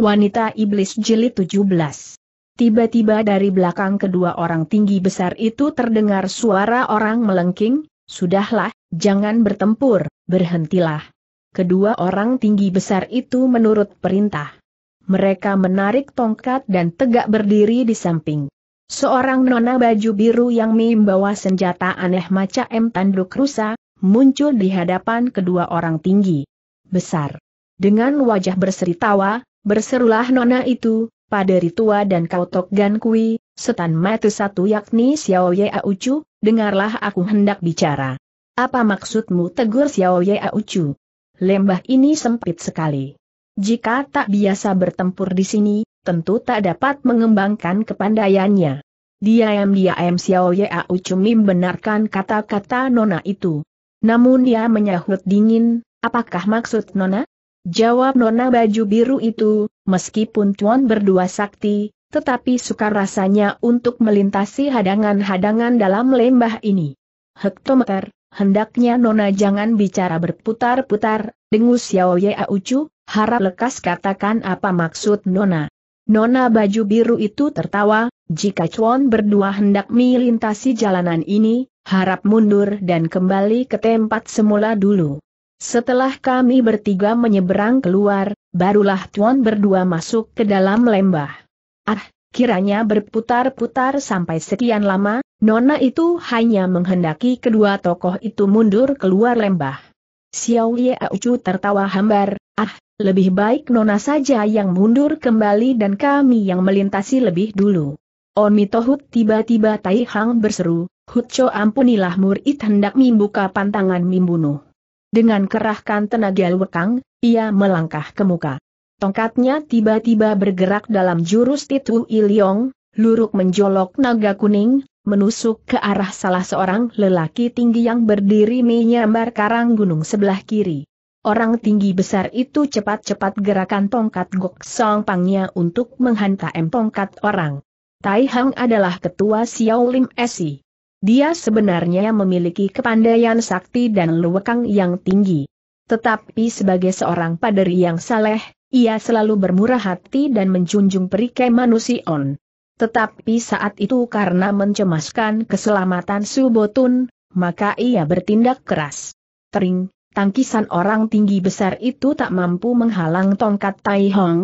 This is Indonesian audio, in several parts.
Wanita Iblis Jilid 17 Tiba-tiba dari belakang kedua orang tinggi besar itu terdengar suara orang melengking, Sudahlah, jangan bertempur, berhentilah. Kedua orang tinggi besar itu menurut perintah. Mereka menarik tongkat dan tegak berdiri di samping. Seorang nona baju biru yang membawa senjata aneh macam tanduk rusa, muncul di hadapan kedua orang tinggi besar. Dengan wajah berseri tawa, Berserulah nona itu, pada Ritua dan Kautok Gan Kui, setan mati satu yakni Xiao Ye Aucu, dengarlah aku hendak bicara. Apa maksudmu tegur Xiao Ye Aucu? Lembah ini sempit sekali. Jika tak biasa bertempur di sini, tentu tak dapat mengembangkan kepandaiannya. dia diam Xiao Ye Aucu membenarkan kata-kata nona itu. Namun dia menyahut dingin, apakah maksud nona? Jawab nona baju biru itu, meskipun Tuan berdua sakti, tetapi sukar rasanya untuk melintasi hadangan-hadangan dalam lembah ini. Hektometer, hendaknya nona jangan bicara berputar-putar, dengus Yao Ya Ucu, harap lekas katakan apa maksud nona. Nona baju biru itu tertawa, jika Chuan berdua hendak melintasi jalanan ini, harap mundur dan kembali ke tempat semula dulu. Setelah kami bertiga menyeberang keluar, barulah Tuan berdua masuk ke dalam lembah. Ah, kiranya berputar-putar sampai sekian lama, Nona itu hanya menghendaki kedua tokoh itu mundur keluar lembah. Xiao Ye Aucu tertawa hambar, ah, lebih baik Nona saja yang mundur kembali dan kami yang melintasi lebih dulu. Tohut tiba-tiba Tai Hang berseru, Hutcho ampunilah murid hendak membuka pantangan membunuh. Dengan kerahkan tenaga lekang, ia melangkah ke muka. Tongkatnya tiba-tiba bergerak dalam jurus Titu Iliong, luruk menjolok naga kuning, menusuk ke arah salah seorang lelaki tinggi yang berdiri menyambar karang gunung sebelah kiri. Orang tinggi besar itu cepat-cepat gerakan tongkat Gok Song Pangnya untuk menghantam tongkat orang. Tai Hang adalah ketua Xiao Lim Esi. Dia sebenarnya memiliki kepandaian sakti dan luwekang yang tinggi. Tetapi sebagai seorang paderi yang saleh, ia selalu bermurah hati dan menjunjung perikai manusion. Tetapi saat itu karena mencemaskan keselamatan Subotun, maka ia bertindak keras. Tering, tangkisan orang tinggi besar itu tak mampu menghalang tongkat Tai Hong,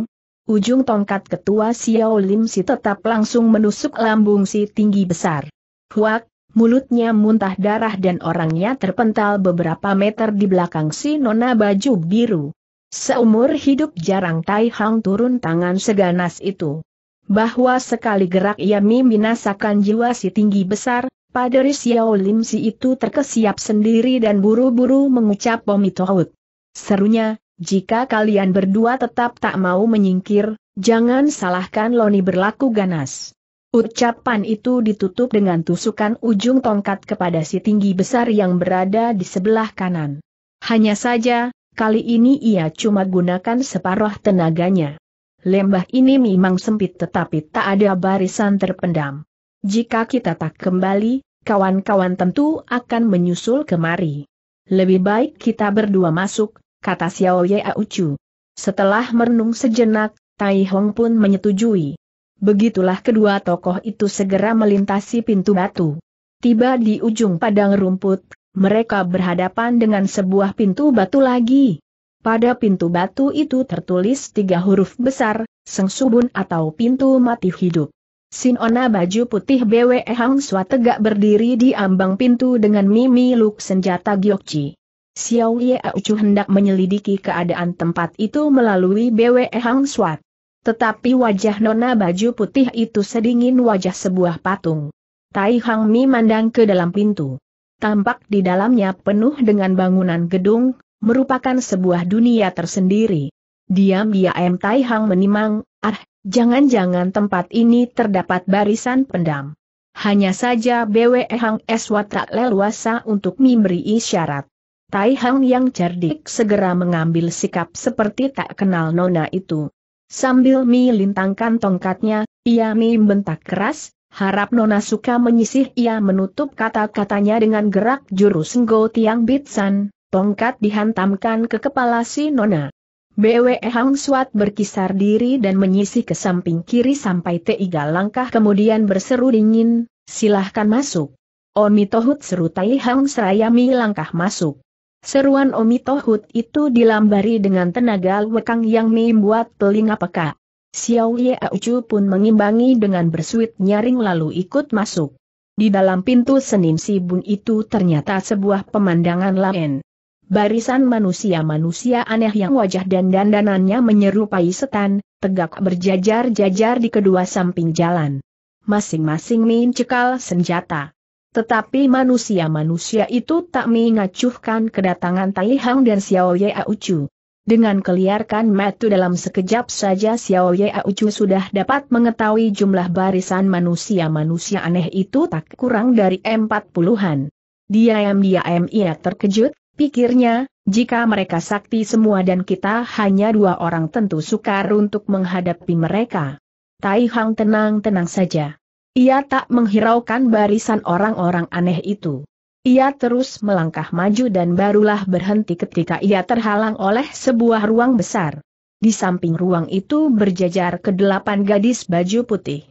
Ujung tongkat ketua Xiao Lim Si tetap langsung menusuk lambung si tinggi besar. Huak, mulutnya muntah darah dan orangnya terpental beberapa meter di belakang si nona baju biru. Seumur hidup jarang Tai Hang turun tangan seganas itu. Bahwa sekali gerak ia membinasakan jiwa si tinggi besar, Padre Xiao Lim si itu terkesiap sendiri dan buru-buru mengucap pomitohut. Serunya, jika kalian berdua tetap tak mau menyingkir, jangan salahkan Loni berlaku ganas. Ucapan itu ditutup dengan tusukan ujung tongkat kepada si tinggi besar yang berada di sebelah kanan. Hanya saja, kali ini ia cuma gunakan separuh tenaganya. Lembah ini memang sempit tetapi tak ada barisan terpendam. Jika kita tak kembali, kawan-kawan tentu akan menyusul kemari. Lebih baik kita berdua masuk, kata Xiao Ye Ucu. Setelah merenung sejenak, Tai Hong pun menyetujui. Begitulah kedua tokoh itu segera melintasi pintu batu. Tiba di ujung padang rumput, mereka berhadapan dengan sebuah pintu batu lagi. Pada pintu batu itu tertulis tiga huruf besar, Sengsubun atau pintu mati hidup. Sinona baju putih BW Hang Sua tegak berdiri di ambang pintu dengan mimi luk senjata Gyokji. Xiao Ye Ucu hendak menyelidiki keadaan tempat itu melalui BW Hang swat. Tetapi wajah nona baju putih itu sedingin wajah sebuah patung. Tai Hang Mi mandang ke dalam pintu. Tampak di dalamnya penuh dengan bangunan gedung, merupakan sebuah dunia tersendiri. Diam-diam Tai Hang menimang, ah, jangan-jangan tempat ini terdapat barisan pendam. Hanya saja BWE Hang Eswat tak leluasa untuk memberi isyarat. Tai Hang yang cerdik segera mengambil sikap seperti tak kenal nona itu. Sambil melintangkan tongkatnya, ia membentak keras, harap Nona Suka menyisih ia menutup kata-katanya dengan gerak jurus Ngo Tiang Bitsan, tongkat dihantamkan ke kepala si Nona. BWE Hang Suat berkisar diri dan menyisih ke samping kiri sampai tiga langkah kemudian berseru dingin, silahkan masuk. Oni Tohut seru Hang Serayami langkah masuk. Seruan Omi Tohut itu dilambari dengan tenaga lekang yang membuat telinga peka. Xiao Ye Aucu pun mengimbangi dengan bersuit nyaring lalu ikut masuk. Di dalam pintu Senin Sibun itu ternyata sebuah pemandangan lain. Barisan manusia-manusia aneh yang wajah dan dandanannya menyerupai setan, tegak berjajar-jajar di kedua samping jalan. Masing-masing mencekal senjata. Tetapi manusia-manusia itu tak mengacuhkan kedatangan Tai Hang dan Xiao Ye Aucu. Dengan keliarkan metu dalam sekejap saja Xiao Ye Aucu sudah dapat mengetahui jumlah barisan manusia-manusia aneh itu tak kurang dari empat puluhan. Diam-diam ia terkejut, pikirnya, jika mereka sakti semua dan kita hanya dua orang tentu sukar untuk menghadapi mereka. Tai Hang tenang-tenang saja. Ia tak menghiraukan barisan orang-orang aneh itu. Ia terus melangkah maju dan barulah berhenti ketika ia terhalang oleh sebuah ruang besar. Di samping ruang itu berjajar kedelapan gadis baju putih.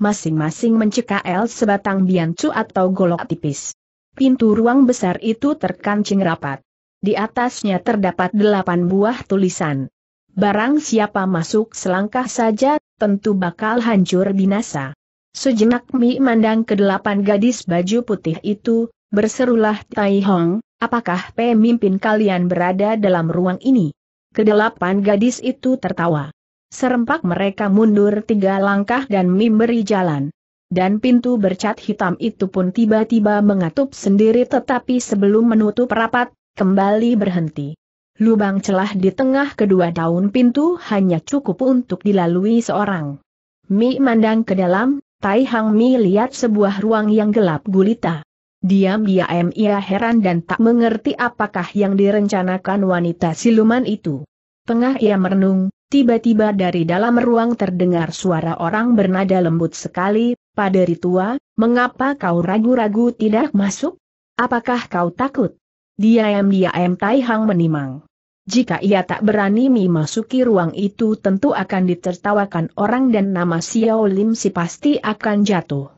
Masing-masing mencekal sebatang biancu atau golok tipis. Pintu ruang besar itu terkancing rapat. Di atasnya terdapat delapan buah tulisan. Barang siapa masuk selangkah saja, tentu bakal hancur binasa. Sejenak Mi mandang ke delapan gadis baju putih itu, berserulah Tai Hong, apakah pemimpin kalian berada dalam ruang ini? Kedelapan gadis itu tertawa. Serempak mereka mundur tiga langkah dan Mi beri jalan. Dan pintu bercat hitam itu pun tiba-tiba mengatup sendiri tetapi sebelum menutup rapat, kembali berhenti. Lubang celah di tengah kedua daun pintu hanya cukup untuk dilalui seorang. Mi mandang ke dalam, Tai Hang Mi lihat sebuah ruang yang gelap gulita. Diam-diam ia heran dan tak mengerti apakah yang direncanakan wanita siluman itu. Tengah ia merenung, tiba-tiba dari dalam ruang terdengar suara orang bernada lembut sekali, pada tua, mengapa kau ragu-ragu tidak masuk? Apakah kau takut? Diam-diam Tai Hang menimang. Jika ia tak berani memasuki ruang itu tentu akan ditertawakan orang dan nama Xiao Lim si pasti akan jatuh.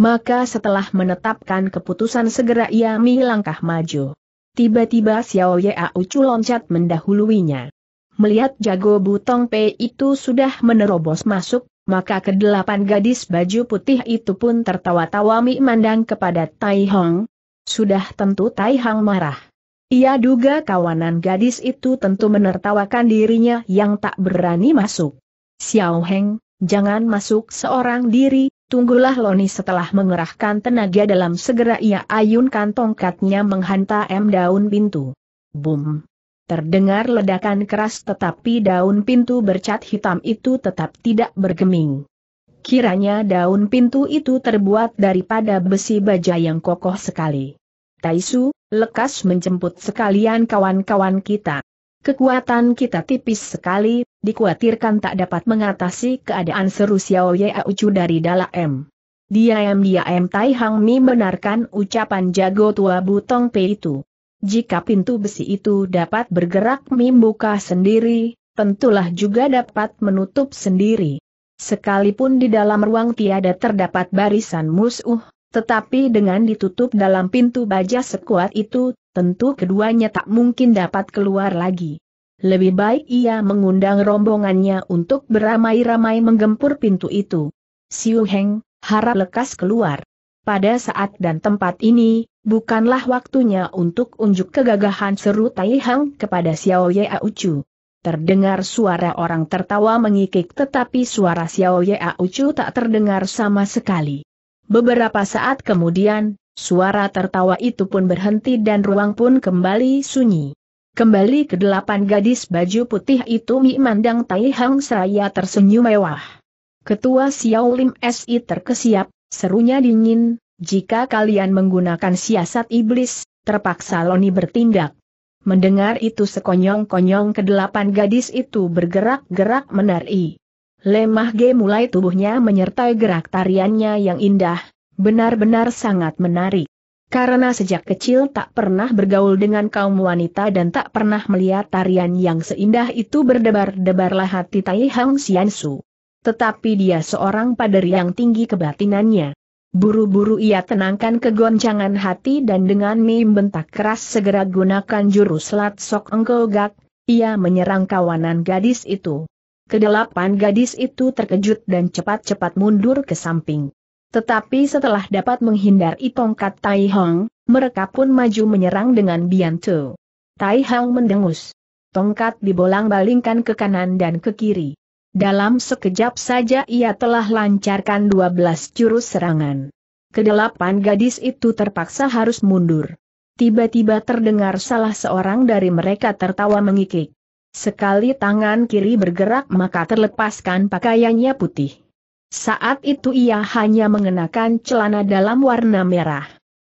Maka setelah menetapkan keputusan segera ia mi maju. Tiba-tiba Xiao Ya Ucu loncat mendahuluinya. Melihat jago butong P itu sudah menerobos masuk, maka kedelapan gadis baju putih itu pun tertawa-tawa memandang kepada Tai Hong. Sudah tentu Tai Hong marah. Ia duga kawanan gadis itu tentu menertawakan dirinya yang tak berani masuk. Xiao Heng, jangan masuk seorang diri, tunggulah Loni setelah mengerahkan tenaga dalam segera ia ayunkan tongkatnya menghantam daun pintu. Boom! Terdengar ledakan keras tetapi daun pintu bercat hitam itu tetap tidak bergeming. Kiranya daun pintu itu terbuat daripada besi baja yang kokoh sekali. Taisu, lekas menjemput sekalian kawan-kawan kita. Kekuatan kita tipis sekali, dikhawatirkan tak dapat mengatasi keadaan seru Xiao Ye Ucu dari Dala M. Diam-diam Tai Hang Mi benarkan ucapan jago tua Butong Pei itu. Jika pintu besi itu dapat bergerak Mi buka sendiri, tentulah juga dapat menutup sendiri. Sekalipun di dalam ruang tiada terdapat barisan musuh, tetapi dengan ditutup dalam pintu baja sekuat itu, tentu keduanya tak mungkin dapat keluar lagi. Lebih baik ia mengundang rombongannya untuk beramai-ramai menggempur pintu itu. Siu Heng, harap lekas keluar. Pada saat dan tempat ini, bukanlah waktunya untuk unjuk kegagahan seru Tai Hang kepada Xiao Ye Aucu. Terdengar suara orang tertawa mengikik tetapi suara Xiao Ye Aucu tak terdengar sama sekali. Beberapa saat kemudian, suara tertawa itu pun berhenti dan ruang pun kembali sunyi. Kembali ke delapan gadis baju putih itu memandang Tai Hang Seraya tersenyum mewah. Ketua Xiao Lim SI terkesiap, serunya dingin, jika kalian menggunakan siasat iblis, terpaksa Loni bertindak. Mendengar itu sekonyong-konyong kedelapan gadis itu bergerak-gerak menari. Lemah G mulai tubuhnya menyertai gerak tariannya yang indah, benar-benar sangat menarik. Karena sejak kecil tak pernah bergaul dengan kaum wanita dan tak pernah melihat tarian yang seindah itu berdebar-debarlah hati Tai Hang Xiansu. Tetapi dia seorang pader yang tinggi kebatinannya. Buru-buru ia tenangkan kegoncangan hati dan dengan mim bentak keras segera gunakan jurus lat sok engkau gak, ia menyerang kawanan gadis itu. Kedelapan gadis itu terkejut dan cepat-cepat mundur ke samping. Tetapi setelah dapat menghindari tongkat Tai Hong, mereka pun maju menyerang dengan Biantu. Tai Hong mendengus. Tongkat dibolang-balingkan ke kanan dan ke kiri. Dalam sekejap saja ia telah lancarkan 12 jurus serangan. Kedelapan gadis itu terpaksa harus mundur. Tiba-tiba terdengar salah seorang dari mereka tertawa mengikik. Sekali tangan kiri bergerak maka terlepaskan pakaiannya putih. Saat itu ia hanya mengenakan celana dalam warna merah.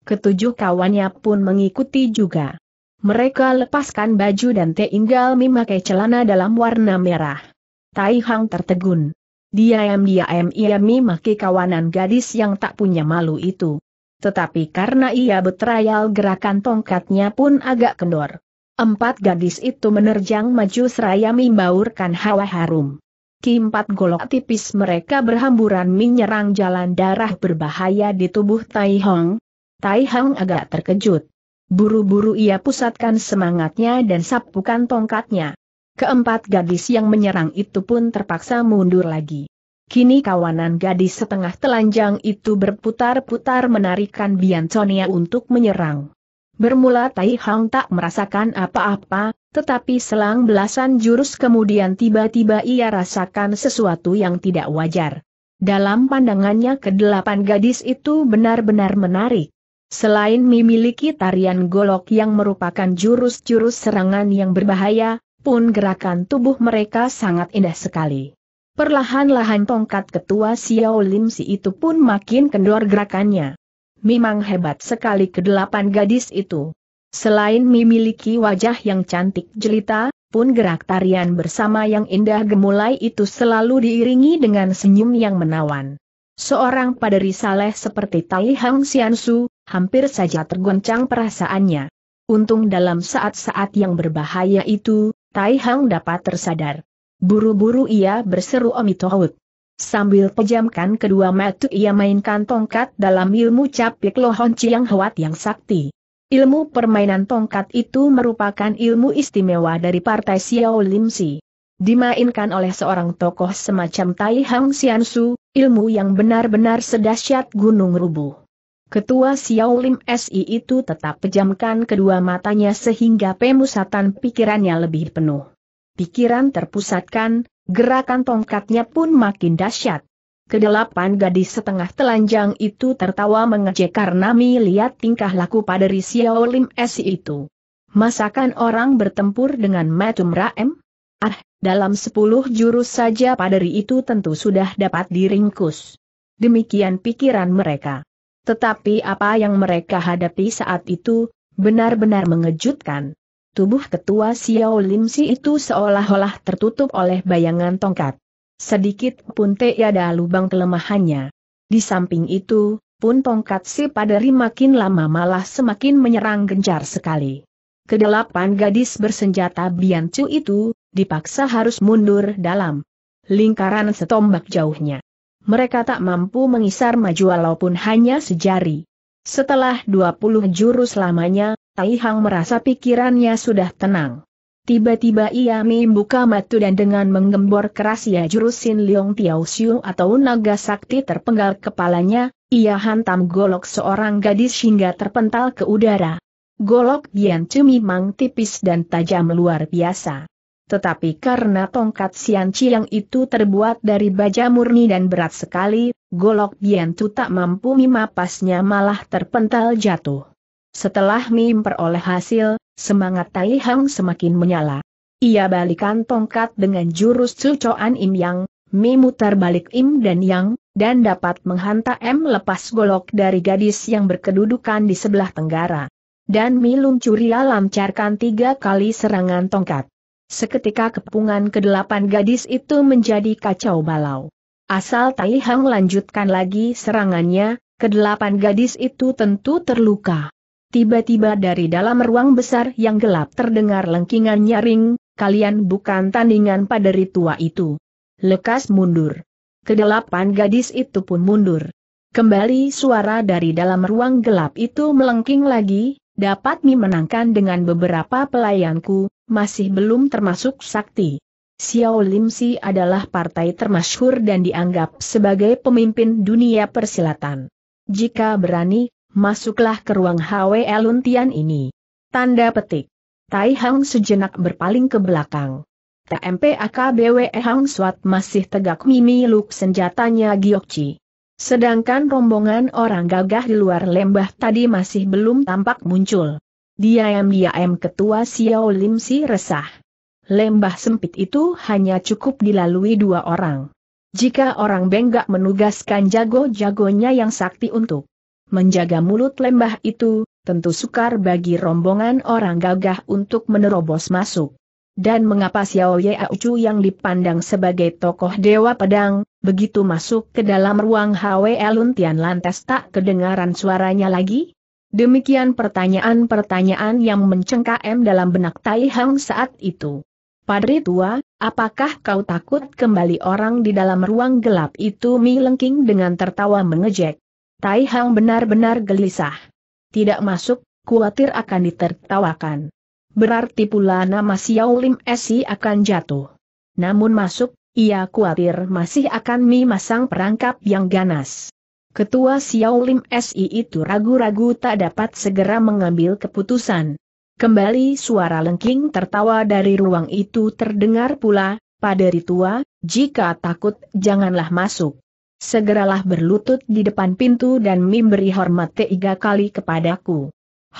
Ketujuh kawannya pun mengikuti juga. Mereka lepaskan baju dan tinggal memakai celana dalam warna merah. Tai Hang tertegun. Diam-diam ia memakai kawanan gadis yang tak punya malu itu. Tetapi karena ia betrayal gerakan tongkatnya pun agak kendor. Empat gadis itu menerjang maju seraya membaurkan hawa harum. Keempat golok tipis mereka berhamburan menyerang jalan darah berbahaya di tubuh Tai Hong. Tai Hong agak terkejut. Buru-buru ia pusatkan semangatnya dan sapukan tongkatnya. Keempat gadis yang menyerang itu pun terpaksa mundur lagi. Kini kawanan gadis setengah telanjang itu berputar-putar menarikan Bianconia untuk menyerang. Bermula Tai Hang tak merasakan apa-apa, tetapi selang belasan jurus kemudian tiba-tiba ia rasakan sesuatu yang tidak wajar. Dalam pandangannya kedelapan gadis itu benar-benar menarik. Selain memiliki tarian golok yang merupakan jurus-jurus serangan yang berbahaya, pun gerakan tubuh mereka sangat indah sekali. Perlahan-lahan tongkat ketua Xiao Lim Si itu pun makin kendor gerakannya memang hebat sekali kedelapan gadis itu. Selain memiliki wajah yang cantik jelita, pun gerak tarian bersama yang indah gemulai itu selalu diiringi dengan senyum yang menawan. Seorang paderi saleh seperti Tai Hang Xiansu, hampir saja tergoncang perasaannya. Untung dalam saat-saat yang berbahaya itu, Tai Hang dapat tersadar. Buru-buru ia berseru omitohut. Sambil pejamkan kedua mata ia mainkan tongkat dalam ilmu capik lohon ciang hwat yang sakti. Ilmu permainan tongkat itu merupakan ilmu istimewa dari partai Xiao Lim Si. Dimainkan oleh seorang tokoh semacam Tai Hang Xiansu, ilmu yang benar-benar sedahsyat gunung rubuh. Ketua Xiao Lim SI itu tetap pejamkan kedua matanya sehingga pemusatan pikirannya lebih penuh. Pikiran terpusatkan, Gerakan tongkatnya pun makin dahsyat. Kedelapan gadis setengah telanjang itu tertawa mengejek karena melihat tingkah laku pada Xiao Lim S itu. Masakan orang bertempur dengan Matum Raem? Ah, dalam sepuluh jurus saja paderi itu tentu sudah dapat diringkus. Demikian pikiran mereka. Tetapi apa yang mereka hadapi saat itu, benar-benar mengejutkan tubuh ketua Xiao Lim Si itu seolah-olah tertutup oleh bayangan tongkat. Sedikit pun tiada lubang kelemahannya. Di samping itu, pun tongkat si padari makin lama malah semakin menyerang gencar sekali. Kedelapan gadis bersenjata Biancu itu, dipaksa harus mundur dalam lingkaran setombak jauhnya. Mereka tak mampu mengisar maju walaupun hanya sejari. Setelah 20 jurus lamanya, Taihang merasa pikirannya sudah tenang. Tiba-tiba ia membuka mata dan dengan menggembor keras ia jurusin Liong Tiao Xiu atau naga sakti terpenggal kepalanya, ia hantam golok seorang gadis hingga terpental ke udara. Golok Bian Cumi mang tipis dan tajam luar biasa. Tetapi karena tongkat Sian yang itu terbuat dari baja murni dan berat sekali, golok Bian Chu tak mampu memapasnya malah terpental jatuh. Setelah Mim peroleh hasil, semangat Tai Hang semakin menyala. Ia balikan tongkat dengan jurus cucoan Im Yang, Mi mutar balik Im dan Yang, dan dapat menghantam lepas golok dari gadis yang berkedudukan di sebelah tenggara. Dan Mi Lumcuria lancarkan tiga kali serangan tongkat. Seketika kepungan kedelapan gadis itu menjadi kacau balau. Asal Tai Hang lanjutkan lagi serangannya, kedelapan gadis itu tentu terluka. Tiba-tiba dari dalam ruang besar yang gelap terdengar lengkingan nyaring, kalian bukan tandingan pada tua itu. Lekas mundur. Kedelapan gadis itu pun mundur. Kembali suara dari dalam ruang gelap itu melengking lagi, dapat memenangkan dengan beberapa pelayanku, masih belum termasuk sakti. Xiao Lim Si adalah partai termasyhur dan dianggap sebagai pemimpin dunia persilatan. Jika berani, masuklah ke ruang HW Luntian ini. Tanda petik. Tai Hang sejenak berpaling ke belakang. TMP AKBW Hang Swat masih tegak mimi luk senjatanya Giokci. Sedangkan rombongan orang gagah di luar lembah tadi masih belum tampak muncul. Diam-diam ketua Xiao Lim Si resah. Lembah sempit itu hanya cukup dilalui dua orang. Jika orang Benggak menugaskan jago-jagonya yang sakti untuk Menjaga mulut lembah itu, tentu sukar bagi rombongan orang gagah untuk menerobos masuk. Dan mengapa Xiao Yaucu yang dipandang sebagai tokoh Dewa Pedang, begitu masuk ke dalam ruang HW Luntian lantas tak kedengaran suaranya lagi? Demikian pertanyaan-pertanyaan yang mencengkam dalam benak Tai Hang saat itu. Padri tua, apakah kau takut kembali orang di dalam ruang gelap itu Mi Lengking dengan tertawa mengejek? Tai Hang benar-benar gelisah. Tidak masuk, khawatir akan ditertawakan. Berarti pula nama Xiao Lim Si akan jatuh. Namun masuk, ia khawatir masih akan mi masang perangkap yang ganas. Ketua Xiao Lim SI itu ragu-ragu tak dapat segera mengambil keputusan. Kembali suara lengking tertawa dari ruang itu terdengar pula, pada ritua, jika takut janganlah masuk segeralah berlutut di depan pintu dan memberi hormat tiga kali kepadaku.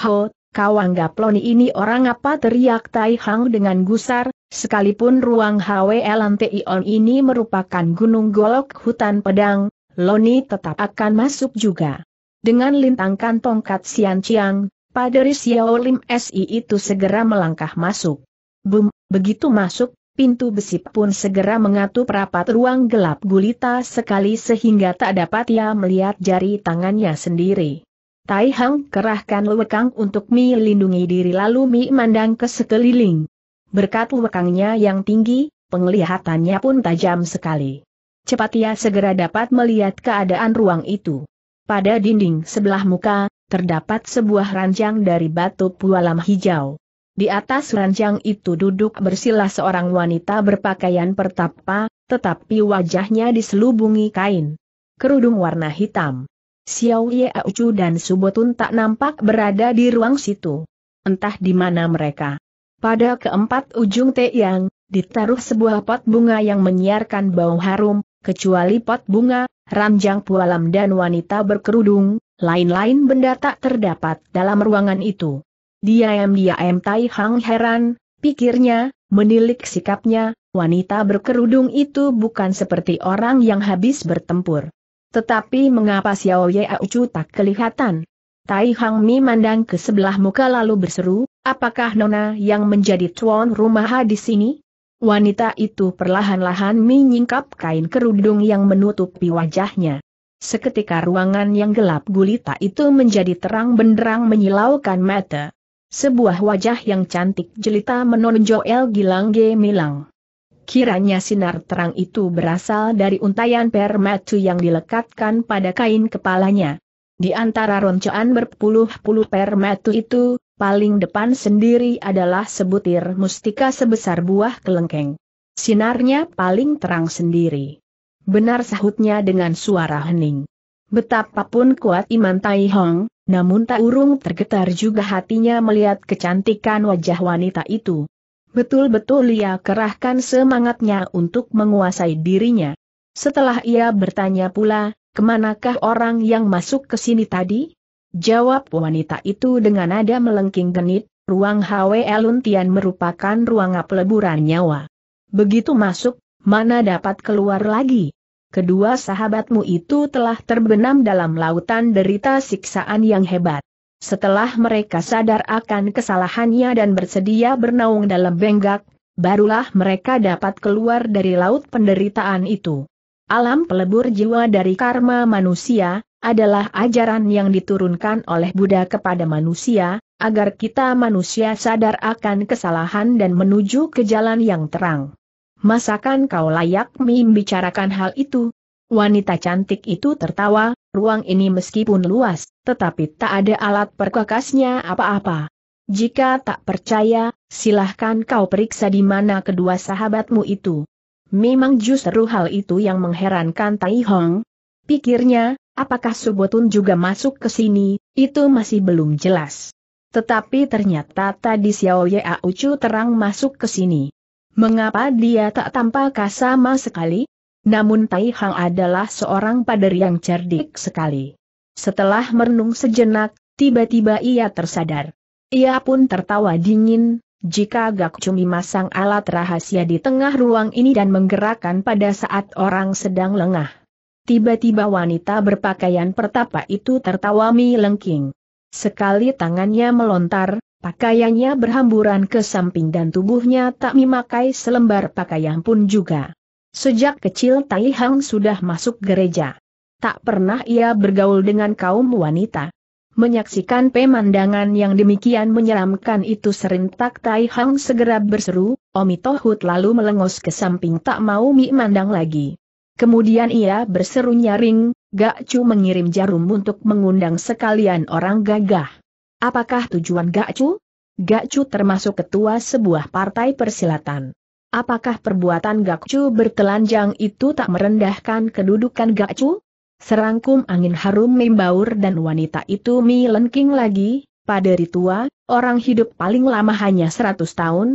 Ho, kau anggap Loni ini orang apa teriak Tai Hang dengan gusar, sekalipun ruang HWL On ini merupakan gunung golok hutan pedang, Loni tetap akan masuk juga. Dengan lintangkan tongkat Sian Chiang, Paderi Xiao Lim SI itu segera melangkah masuk. Bum, begitu masuk, pintu besi pun segera mengatup rapat ruang gelap gulita sekali sehingga tak dapat ia melihat jari tangannya sendiri. Tai Hang kerahkan lewekang untuk Mi lindungi diri lalu Mi mandang ke sekeliling. Berkat lewekangnya yang tinggi, penglihatannya pun tajam sekali. Cepat ia segera dapat melihat keadaan ruang itu. Pada dinding sebelah muka, terdapat sebuah ranjang dari batu pualam hijau. Di atas ranjang itu duduk bersila seorang wanita berpakaian pertapa, tetapi wajahnya diselubungi kain. Kerudung warna hitam. Xiao Ye Aucu dan Subotun tak nampak berada di ruang situ. Entah di mana mereka. Pada keempat ujung teyang, ditaruh sebuah pot bunga yang menyiarkan bau harum, kecuali pot bunga, ranjang pualam dan wanita berkerudung, lain-lain benda tak terdapat dalam ruangan itu. Diam-diam Tai Hang heran, pikirnya, menilik sikapnya, wanita berkerudung itu bukan seperti orang yang habis bertempur. Tetapi mengapa Xiao Ye Aucu tak kelihatan? Tai Hang Mi mandang ke sebelah muka lalu berseru, apakah Nona yang menjadi tuan rumah di sini? Wanita itu perlahan-lahan menyingkap kain kerudung yang menutupi wajahnya. Seketika ruangan yang gelap gulita itu menjadi terang benderang menyilaukan mata. Sebuah wajah yang cantik jelita menonjol G. Milang. Kiranya sinar terang itu berasal dari untayan permatu yang dilekatkan pada kain kepalanya. Di antara roncoan berpuluh-puluh permatu itu, paling depan sendiri adalah sebutir mustika sebesar buah kelengkeng. Sinarnya paling terang sendiri. Benar sahutnya dengan suara hening. Betapapun kuat iman Tai Hong, namun tak urung tergetar juga hatinya melihat kecantikan wajah wanita itu. Betul-betul ia kerahkan semangatnya untuk menguasai dirinya. Setelah ia bertanya pula, kemanakah orang yang masuk ke sini tadi? Jawab wanita itu dengan nada melengking genit, ruang HW Luntian merupakan ruang peleburan nyawa. Begitu masuk, mana dapat keluar lagi? kedua sahabatmu itu telah terbenam dalam lautan derita siksaan yang hebat. Setelah mereka sadar akan kesalahannya dan bersedia bernaung dalam benggak, barulah mereka dapat keluar dari laut penderitaan itu. Alam pelebur jiwa dari karma manusia, adalah ajaran yang diturunkan oleh Buddha kepada manusia, agar kita manusia sadar akan kesalahan dan menuju ke jalan yang terang. Masakan kau layak membicarakan hal itu? Wanita cantik itu tertawa, ruang ini meskipun luas, tetapi tak ada alat perkakasnya apa-apa. Jika tak percaya, silahkan kau periksa di mana kedua sahabatmu itu. Memang justru hal itu yang mengherankan Tai Hong. Pikirnya, apakah Subotun juga masuk ke sini, itu masih belum jelas. Tetapi ternyata tadi Xiao Ye Aucu terang masuk ke sini. Mengapa dia tak tampak sama sekali? Namun Tai Hang adalah seorang pader yang cerdik sekali. Setelah merenung sejenak, tiba-tiba ia tersadar. Ia pun tertawa dingin, jika Gak Cumi masang alat rahasia di tengah ruang ini dan menggerakkan pada saat orang sedang lengah. Tiba-tiba wanita berpakaian pertapa itu tertawa lengking. Sekali tangannya melontar, Pakaiannya berhamburan ke samping dan tubuhnya tak memakai selembar pakaian pun juga. Sejak kecil Tai Hang sudah masuk gereja. Tak pernah ia bergaul dengan kaum wanita. Menyaksikan pemandangan yang demikian menyeramkan itu serentak Tai Hang segera berseru, Omi Tohut lalu melengos ke samping tak mau mi mandang lagi. Kemudian ia berseru nyaring, Gak Chu mengirim jarum untuk mengundang sekalian orang gagah. Apakah tujuan Gacu? Gacu termasuk ketua sebuah partai persilatan. Apakah perbuatan Chu bertelanjang itu tak merendahkan kedudukan Chu? Serangkum angin harum membaur dan wanita itu lengking lagi, pada ritua, orang hidup paling lama hanya 100 tahun.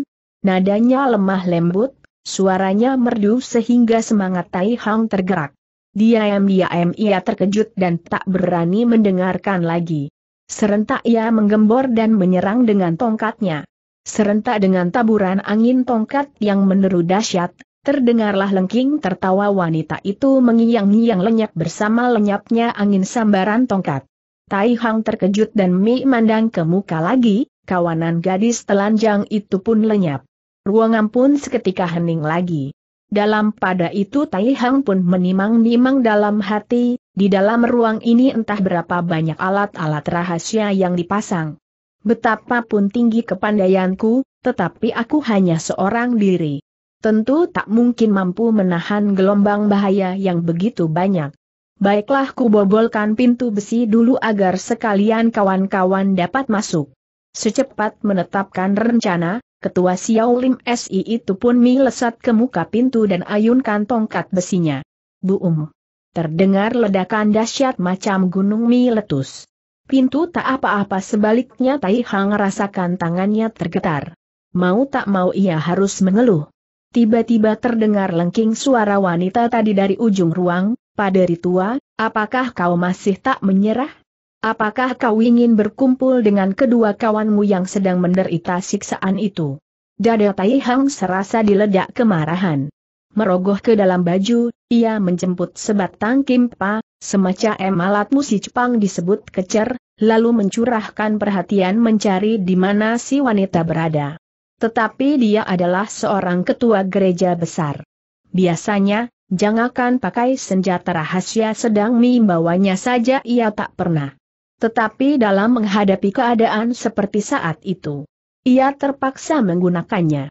Nadanya lemah lembut, suaranya merdu sehingga semangat Tai Hang tergerak. Dia Diam-diam ia terkejut dan tak berani mendengarkan lagi. Serentak ia menggembor dan menyerang dengan tongkatnya. Serentak dengan taburan angin tongkat yang meneru dahsyat, terdengarlah lengking tertawa wanita itu mengiang-ngiang lenyap bersama lenyapnya angin sambaran tongkat. Tai Hang terkejut dan Mi mandang ke muka lagi, kawanan gadis telanjang itu pun lenyap. Ruangan pun seketika hening lagi. Dalam pada itu Tai Hang pun menimang-nimang dalam hati, di dalam ruang ini entah berapa banyak alat-alat rahasia yang dipasang. Betapapun tinggi kepandaianku, tetapi aku hanya seorang diri. Tentu tak mungkin mampu menahan gelombang bahaya yang begitu banyak. Baiklah kubobolkan pintu besi dulu agar sekalian kawan-kawan dapat masuk. Secepat menetapkan rencana, ketua Xiao Lim SI itu pun melesat ke muka pintu dan ayunkan tongkat besinya. Buum. Terdengar ledakan dahsyat macam gunung meletus. Pintu tak apa-apa sebaliknya Tai Hang rasakan tangannya tergetar. Mau tak mau ia harus mengeluh. Tiba-tiba terdengar lengking suara wanita tadi dari ujung ruang, Paderi tua, apakah kau masih tak menyerah? Apakah kau ingin berkumpul dengan kedua kawanmu yang sedang menderita siksaan itu? Dada Tai Hang serasa diledak kemarahan. Merogoh ke dalam baju, ia menjemput sebatang kimpa, semacam alat musik Jepang disebut kecer, lalu mencurahkan perhatian mencari di mana si wanita berada. Tetapi dia adalah seorang ketua gereja besar. Biasanya, jangankan pakai senjata rahasia sedang membawanya saja ia tak pernah. Tetapi dalam menghadapi keadaan seperti saat itu, ia terpaksa menggunakannya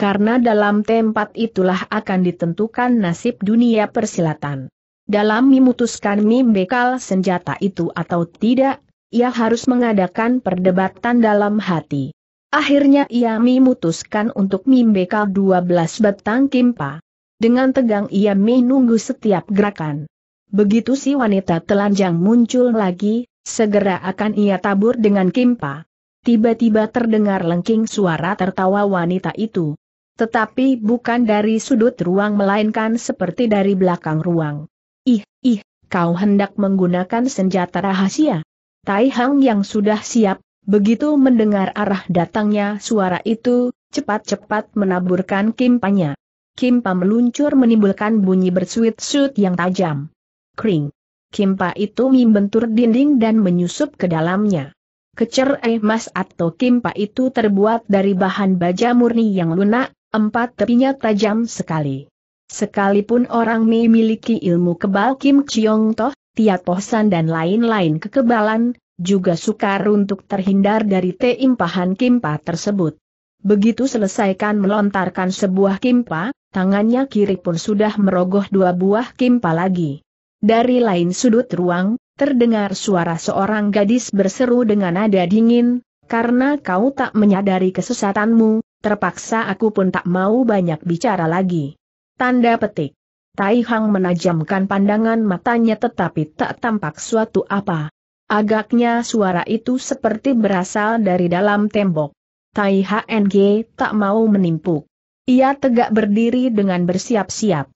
karena dalam tempat itulah akan ditentukan nasib dunia persilatan. Dalam memutuskan mim senjata itu atau tidak, ia harus mengadakan perdebatan dalam hati. Akhirnya ia memutuskan untuk mim bekal 12 batang kimpa. Dengan tegang ia menunggu setiap gerakan. Begitu si wanita telanjang muncul lagi, segera akan ia tabur dengan kimpa. Tiba-tiba terdengar lengking suara tertawa wanita itu. Tetapi bukan dari sudut ruang melainkan seperti dari belakang ruang. Ih, ih, kau hendak menggunakan senjata rahasia. Tai Hang yang sudah siap, begitu mendengar arah datangnya suara itu, cepat-cepat menaburkan kimpanya. Kimpa meluncur menimbulkan bunyi bersuit-suit yang tajam. Kring. Kimpa itu membentur dinding dan menyusup ke dalamnya. Kecer emas eh, atau kimpa itu terbuat dari bahan baja murni yang lunak, Empat tepinya tajam sekali. Sekalipun orang Mei miliki ilmu kebal Kim Chiong Toh, Tiat Pohsan dan lain-lain kekebalan, juga sukar untuk terhindar dari teimpahan kimpa tersebut. Begitu selesaikan melontarkan sebuah kimpa, tangannya kiri pun sudah merogoh dua buah kimpa lagi. Dari lain sudut ruang, terdengar suara seorang gadis berseru dengan nada dingin, karena kau tak menyadari kesesatanmu, Terpaksa aku pun tak mau banyak bicara lagi. Tanda petik. Tai Hang menajamkan pandangan matanya tetapi tak tampak suatu apa. Agaknya suara itu seperti berasal dari dalam tembok. Tai HNG tak mau menimpuk. Ia tegak berdiri dengan bersiap-siap.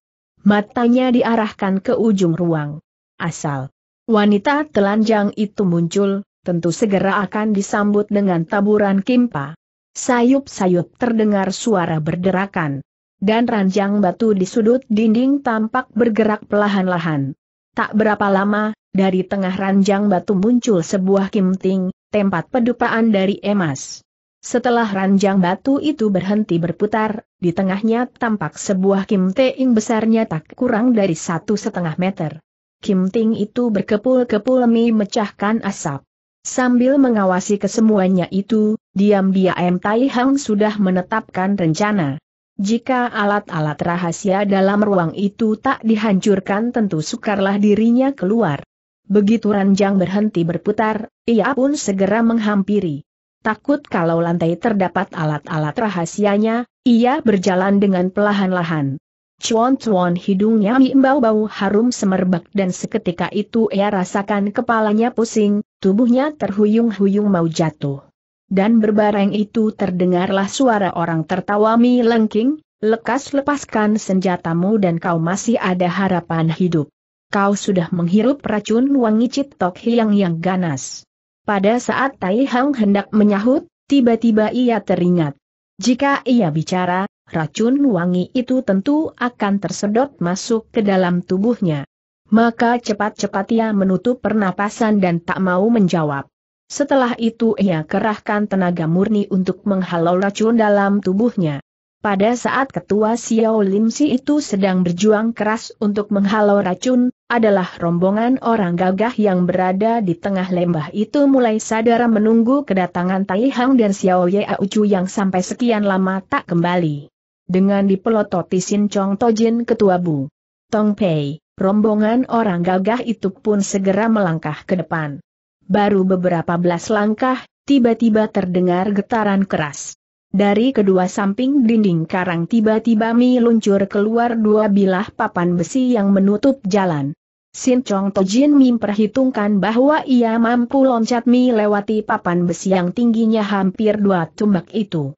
Matanya diarahkan ke ujung ruang. Asal wanita telanjang itu muncul, tentu segera akan disambut dengan taburan kimpa. Sayup-sayup terdengar suara berderakan. Dan ranjang batu di sudut dinding tampak bergerak perlahan-lahan. Tak berapa lama, dari tengah ranjang batu muncul sebuah kimting, tempat pedupaan dari emas. Setelah ranjang batu itu berhenti berputar, di tengahnya tampak sebuah kimting besarnya tak kurang dari satu setengah meter. Kimting itu berkepul-kepul memecahkan asap. Sambil mengawasi kesemuanya itu, diam-diam Tai Hang sudah menetapkan rencana. Jika alat-alat rahasia dalam ruang itu tak dihancurkan tentu sukarlah dirinya keluar. Begitu ranjang berhenti berputar, ia pun segera menghampiri. Takut kalau lantai terdapat alat-alat rahasianya, ia berjalan dengan pelahan-lahan. Cuan-cuan hidungnya bau-bau harum semerbak dan seketika itu ia rasakan kepalanya pusing, tubuhnya terhuyung-huyung mau jatuh dan berbareng itu terdengarlah suara orang tertawa lengking, lekas lepaskan senjatamu dan kau masih ada harapan hidup. Kau sudah menghirup racun wangi Tok hiang yang ganas. Pada saat Tai Hang hendak menyahut, tiba-tiba ia teringat. Jika ia bicara, racun wangi itu tentu akan tersedot masuk ke dalam tubuhnya. Maka cepat-cepat ia menutup pernapasan dan tak mau menjawab. Setelah itu ia kerahkan tenaga murni untuk menghalau racun dalam tubuhnya. Pada saat ketua Xiao Lim Si itu sedang berjuang keras untuk menghalau racun, adalah rombongan orang gagah yang berada di tengah lembah itu mulai sadar menunggu kedatangan Tai Hang dan Xiao Ye Aucu yang sampai sekian lama tak kembali. Dengan dipelototi Sin Chong Tojin Ketua Bu Tong Pei, rombongan orang gagah itu pun segera melangkah ke depan. Baru beberapa belas langkah, tiba-tiba terdengar getaran keras. Dari kedua samping dinding karang tiba-tiba meluncur keluar dua bilah papan besi yang menutup jalan. Sin Chong Tojin memperhitungkan bahwa ia mampu loncat melewati papan besi yang tingginya hampir dua tumbak itu.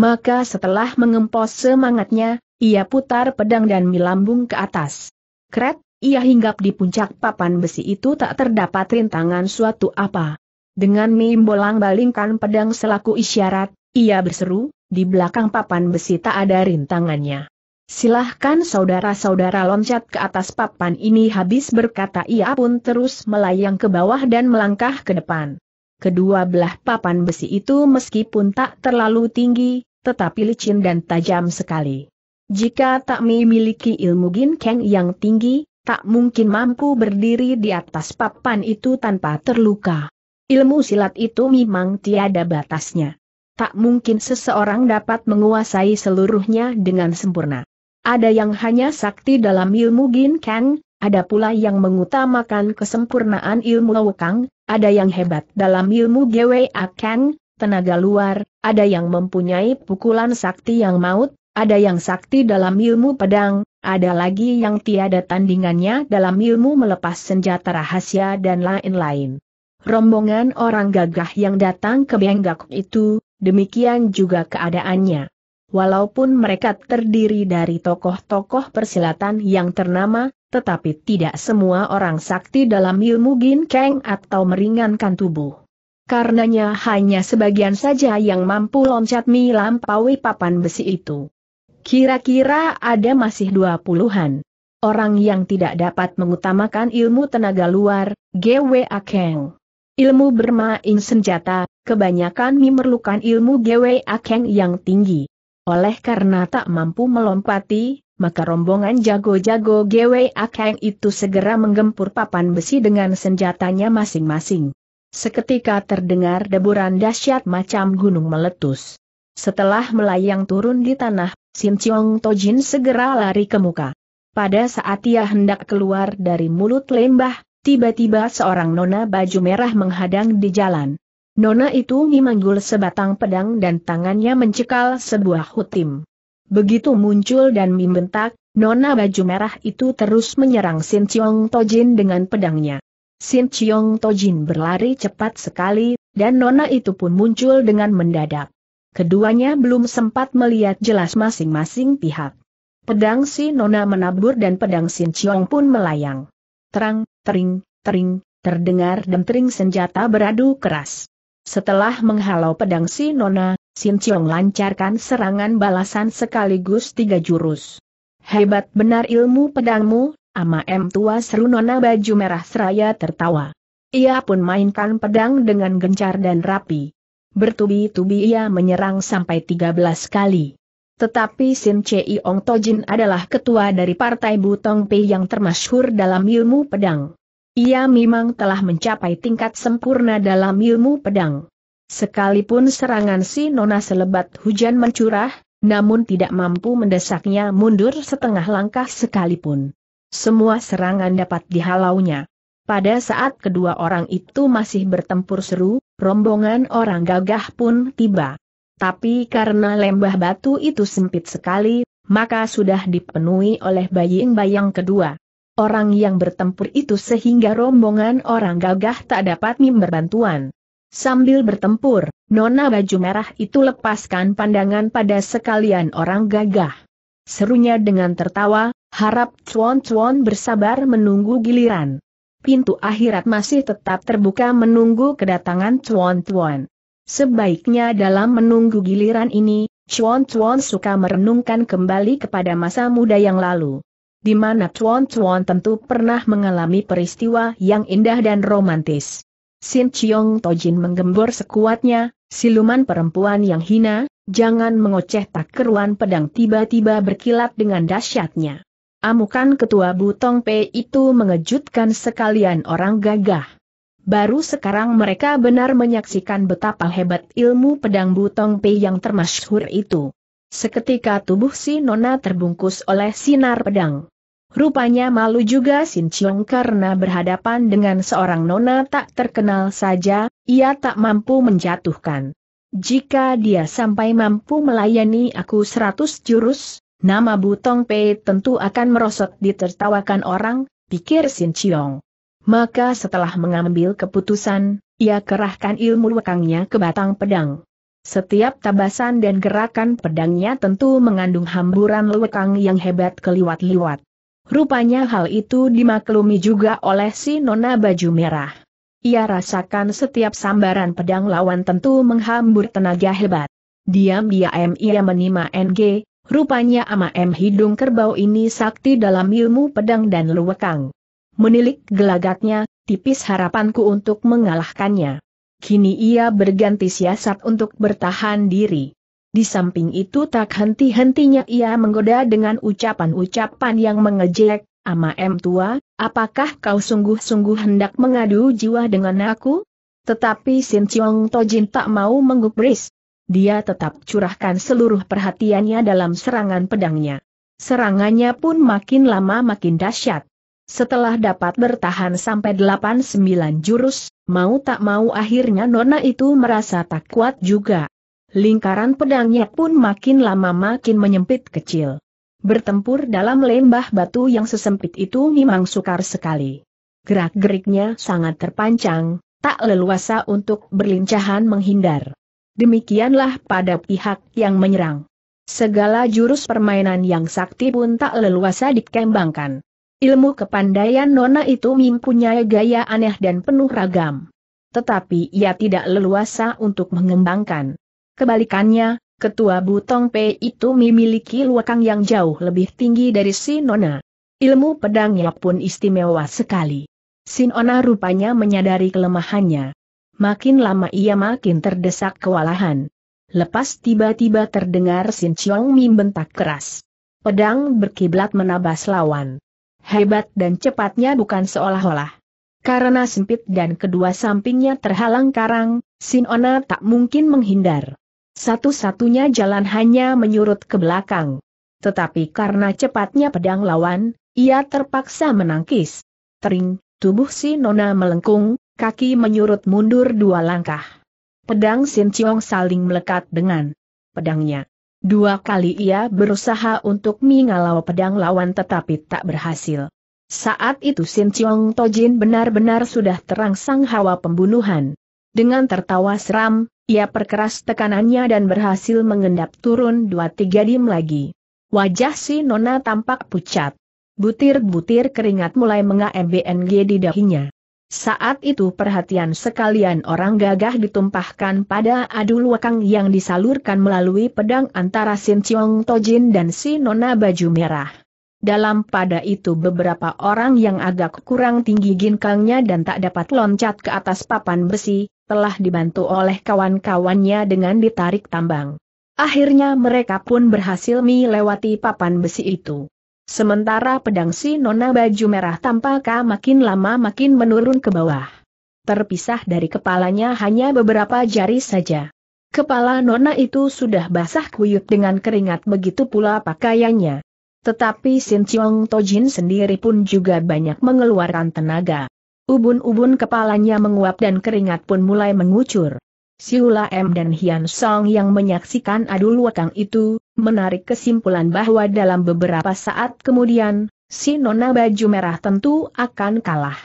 Maka setelah mengempos semangatnya, ia putar pedang dan melambung ke atas. Kret, ia hinggap di puncak papan besi itu tak terdapat rintangan suatu apa. Dengan mimbolang balingkan pedang selaku isyarat, ia berseru, di belakang papan besi tak ada rintangannya. Silahkan saudara-saudara loncat ke atas papan ini habis berkata ia pun terus melayang ke bawah dan melangkah ke depan. Kedua belah papan besi itu meskipun tak terlalu tinggi, tetapi licin dan tajam sekali. Jika tak memiliki ilmu ginkeng yang tinggi, tak mungkin mampu berdiri di atas papan itu tanpa terluka. Ilmu silat itu memang tiada batasnya. Tak mungkin seseorang dapat menguasai seluruhnya dengan sempurna. Ada yang hanya sakti dalam ilmu Gin ada pula yang mengutamakan kesempurnaan ilmu Wukang, ada yang hebat dalam ilmu GWA Kang, tenaga luar, ada yang mempunyai pukulan sakti yang maut, ada yang sakti dalam ilmu pedang, ada lagi yang tiada tandingannya dalam ilmu melepas senjata rahasia dan lain-lain. Rombongan orang gagah yang datang ke Benggak itu, demikian juga keadaannya. Walaupun mereka terdiri dari tokoh-tokoh persilatan yang ternama, tetapi tidak semua orang sakti dalam ilmu ginkeng atau meringankan tubuh. Karenanya hanya sebagian saja yang mampu loncat melampaui papan besi itu. Kira-kira ada masih dua puluhan. Orang yang tidak dapat mengutamakan ilmu tenaga luar, GW Akeng. Ilmu bermain senjata, kebanyakan memerlukan ilmu GW Akeng yang tinggi. Oleh karena tak mampu melompati, maka rombongan jago-jago GW Akeng itu segera menggempur papan besi dengan senjatanya masing-masing. Seketika terdengar deburan dahsyat macam gunung meletus. Setelah melayang turun di tanah, Sim Chiong Tojin segera lari ke muka. Pada saat ia hendak keluar dari mulut lembah, tiba-tiba seorang nona baju merah menghadang di jalan. Nona itu memanggul sebatang pedang dan tangannya mencekal sebuah hutim. Begitu muncul dan membentak, nona baju merah itu terus menyerang Sin Chiong Tojin dengan pedangnya. Sin Chiong Tojin berlari cepat sekali, dan nona itu pun muncul dengan mendadak keduanya belum sempat melihat jelas masing-masing pihak. Pedang si Nona menabur dan pedang Sin Chiong pun melayang. Terang, tering, tering, terdengar dan tering senjata beradu keras. Setelah menghalau pedang si Nona, Sin Chiong lancarkan serangan balasan sekaligus tiga jurus. Hebat benar ilmu pedangmu, ama em tua seru Nona baju merah seraya tertawa. Ia pun mainkan pedang dengan gencar dan rapi. Bertubi-tubi ia menyerang sampai 13 kali. Tetapi Sin Chei Ong Tojin adalah ketua dari partai Butong Pei yang termasyhur dalam ilmu pedang. Ia memang telah mencapai tingkat sempurna dalam ilmu pedang. Sekalipun serangan si Nona selebat hujan mencurah, namun tidak mampu mendesaknya mundur setengah langkah sekalipun. Semua serangan dapat dihalaunya. Pada saat kedua orang itu masih bertempur seru, rombongan orang gagah pun tiba. Tapi karena lembah batu itu sempit sekali, maka sudah dipenuhi oleh bayang-bayang kedua orang yang bertempur itu sehingga rombongan orang gagah tak dapat mimber bantuan. Sambil bertempur, nona baju merah itu lepaskan pandangan pada sekalian orang gagah. Serunya dengan tertawa, harap cuan-cuan bersabar menunggu giliran pintu akhirat masih tetap terbuka menunggu kedatangan Chuan Chuan. Sebaiknya dalam menunggu giliran ini, Chuan Chuan suka merenungkan kembali kepada masa muda yang lalu. Di mana Chuan Chuan tentu pernah mengalami peristiwa yang indah dan romantis. Sin Chiong Tojin menggembor sekuatnya, siluman perempuan yang hina, jangan mengoceh tak keruan pedang tiba-tiba berkilat dengan dahsyatnya. Amukan ketua Butong P itu mengejutkan sekalian orang gagah. Baru sekarang mereka benar menyaksikan betapa hebat ilmu pedang Butong P yang termasyhur itu. Seketika tubuh si Nona terbungkus oleh sinar pedang. Rupanya malu juga Sin Chiong karena berhadapan dengan seorang Nona tak terkenal saja, ia tak mampu menjatuhkan. Jika dia sampai mampu melayani aku seratus jurus, Nama Butong Pei tentu akan merosot ditertawakan orang, pikir Sin Chiong. Maka setelah mengambil keputusan, ia kerahkan ilmu lekangnya ke batang pedang. Setiap tabasan dan gerakan pedangnya tentu mengandung hamburan lekang yang hebat keliwat-liwat. Rupanya hal itu dimaklumi juga oleh si nona baju merah. Ia rasakan setiap sambaran pedang lawan tentu menghambur tenaga hebat. Diam-diam ia menima NG, Rupanya ama M hidung kerbau ini sakti dalam ilmu pedang dan luwekang. Menilik gelagatnya, tipis harapanku untuk mengalahkannya. Kini ia berganti siasat untuk bertahan diri. Di samping itu tak henti-hentinya ia menggoda dengan ucapan-ucapan yang mengejek, Ama M tua, apakah kau sungguh-sungguh hendak mengadu jiwa dengan aku? Tetapi Sin Chiong Tojin tak mau menggubris, dia tetap curahkan seluruh perhatiannya dalam serangan pedangnya. Serangannya pun makin lama makin dahsyat. Setelah dapat bertahan sampai 8-9 jurus, mau tak mau akhirnya Nona itu merasa tak kuat juga. Lingkaran pedangnya pun makin lama makin menyempit kecil. Bertempur dalam lembah batu yang sesempit itu memang sukar sekali. Gerak-geriknya sangat terpancang, tak leluasa untuk berlincahan menghindar demikianlah pada pihak yang menyerang. Segala jurus permainan yang sakti pun tak leluasa dikembangkan. Ilmu kepandaian Nona itu mempunyai gaya aneh dan penuh ragam. Tetapi ia tidak leluasa untuk mengembangkan. Kebalikannya, ketua Butong P itu memiliki luakang yang jauh lebih tinggi dari si Nona. Ilmu pedangnya pun istimewa sekali. Sinona rupanya menyadari kelemahannya makin lama ia makin terdesak kewalahan. Lepas tiba-tiba terdengar Sin Chiong Mi bentak keras. Pedang berkiblat menabas lawan. Hebat dan cepatnya bukan seolah-olah. Karena sempit dan kedua sampingnya terhalang karang, Ona tak mungkin menghindar. Satu-satunya jalan hanya menyurut ke belakang. Tetapi karena cepatnya pedang lawan, ia terpaksa menangkis. Tering, tubuh Sinona melengkung, Kaki menyurut mundur dua langkah. Pedang Sin Chiong saling melekat dengan pedangnya. Dua kali ia berusaha untuk mengalau pedang lawan tetapi tak berhasil. Saat itu Sin Chiong Tojin benar-benar sudah terangsang hawa pembunuhan. Dengan tertawa seram, ia perkeras tekanannya dan berhasil mengendap turun dua tiga dim lagi. Wajah si Nona tampak pucat. Butir-butir keringat mulai mengaembng di dahinya. Saat itu perhatian sekalian orang gagah ditumpahkan pada adu luakang yang disalurkan melalui pedang antara Sin Chiong Tojin dan si Nona Baju Merah. Dalam pada itu beberapa orang yang agak kurang tinggi ginkangnya dan tak dapat loncat ke atas papan besi, telah dibantu oleh kawan-kawannya dengan ditarik tambang. Akhirnya mereka pun berhasil melewati papan besi itu. Sementara pedang si nona baju merah tampaknya makin lama makin menurun ke bawah. Terpisah dari kepalanya hanya beberapa jari saja. Kepala nona itu sudah basah kuyup dengan keringat begitu pula pakaiannya. Tetapi Sin Chiong Tojin sendiri pun juga banyak mengeluarkan tenaga. Ubun-ubun kepalanya menguap dan keringat pun mulai mengucur. Siula M dan Hian Song yang menyaksikan adu luakang itu, menarik kesimpulan bahwa dalam beberapa saat kemudian, si nona baju merah tentu akan kalah.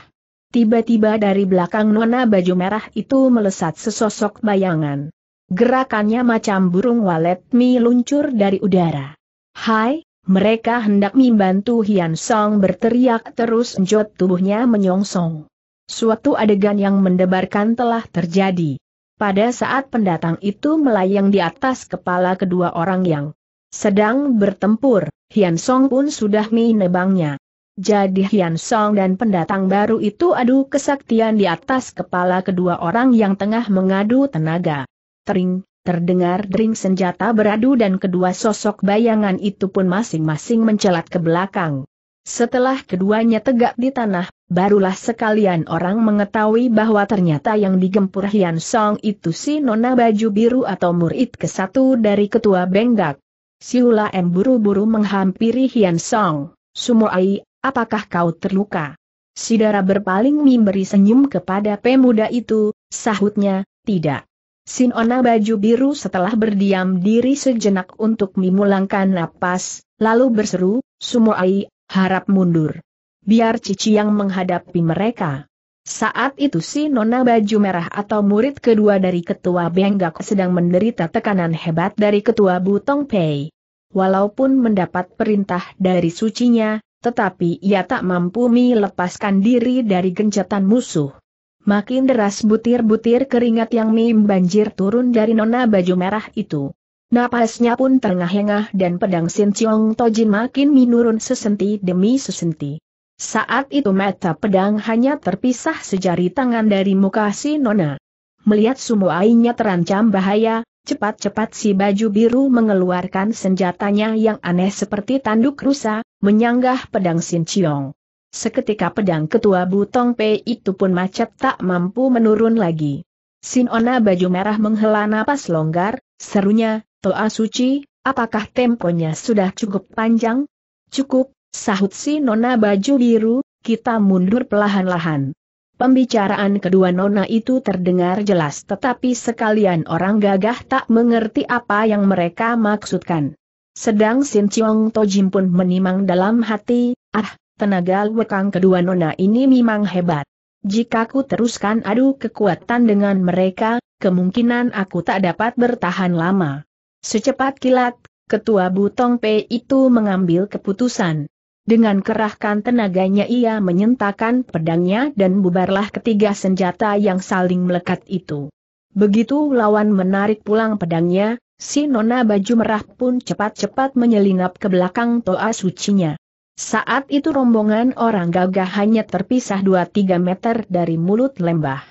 Tiba-tiba dari belakang nona baju merah itu melesat sesosok bayangan. Gerakannya macam burung walet mi luncur dari udara. Hai, mereka hendak membantu Hian Song berteriak terus njot tubuhnya menyongsong. Suatu adegan yang mendebarkan telah terjadi. Pada saat pendatang itu melayang di atas kepala kedua orang yang sedang bertempur, Hian Song pun sudah menebangnya. Jadi Hian Song dan pendatang baru itu adu kesaktian di atas kepala kedua orang yang tengah mengadu tenaga. Tering, terdengar dering senjata beradu dan kedua sosok bayangan itu pun masing-masing mencelat ke belakang. Setelah keduanya tegak di tanah, Barulah sekalian orang mengetahui bahwa ternyata yang digempur Hian Song itu si nona baju biru atau murid ke satu dari ketua Benggak. Siula M buru-buru menghampiri Hian Song. Sumoai, apakah kau terluka? Sidara berpaling memberi senyum kepada pemuda itu, sahutnya, tidak. Sinona baju biru setelah berdiam diri sejenak untuk memulangkan napas, lalu berseru, Sumoai, harap mundur biar Cici yang menghadapi mereka. Saat itu si Nona Baju Merah atau murid kedua dari Ketua Benggak sedang menderita tekanan hebat dari Ketua Butong Pei. Walaupun mendapat perintah dari sucinya, tetapi ia tak mampu melepaskan diri dari gencatan musuh. Makin deras butir-butir keringat yang mim banjir turun dari Nona Baju Merah itu. Napasnya pun terengah-engah dan pedang Sin Chiong Tojin makin menurun sesenti demi sesenti. Saat itu mata pedang hanya terpisah sejari tangan dari muka si Nona. Melihat sumuainya terancam bahaya, cepat-cepat si baju biru mengeluarkan senjatanya yang aneh seperti tanduk rusa, menyanggah pedang Sin Chiong. Seketika pedang ketua Butong Pei itu pun macet tak mampu menurun lagi. Sinona baju merah menghela napas longgar, serunya, Toa Suci, apakah temponya sudah cukup panjang? Cukup, Sahut si nona baju biru, kita mundur perlahan-lahan. Pembicaraan kedua nona itu terdengar jelas tetapi sekalian orang gagah tak mengerti apa yang mereka maksudkan. Sedang Sin Chiong Tojim pun menimang dalam hati, ah, tenaga lwekang kedua nona ini memang hebat. Jika ku teruskan adu kekuatan dengan mereka, kemungkinan aku tak dapat bertahan lama. Secepat kilat, Ketua Butong P itu mengambil keputusan. Dengan kerahkan tenaganya ia menyentakan pedangnya dan bubarlah ketiga senjata yang saling melekat itu. Begitu lawan menarik pulang pedangnya, si nona baju merah pun cepat-cepat menyelinap ke belakang toa sucinya. Saat itu rombongan orang gagah hanya terpisah 2-3 meter dari mulut lembah.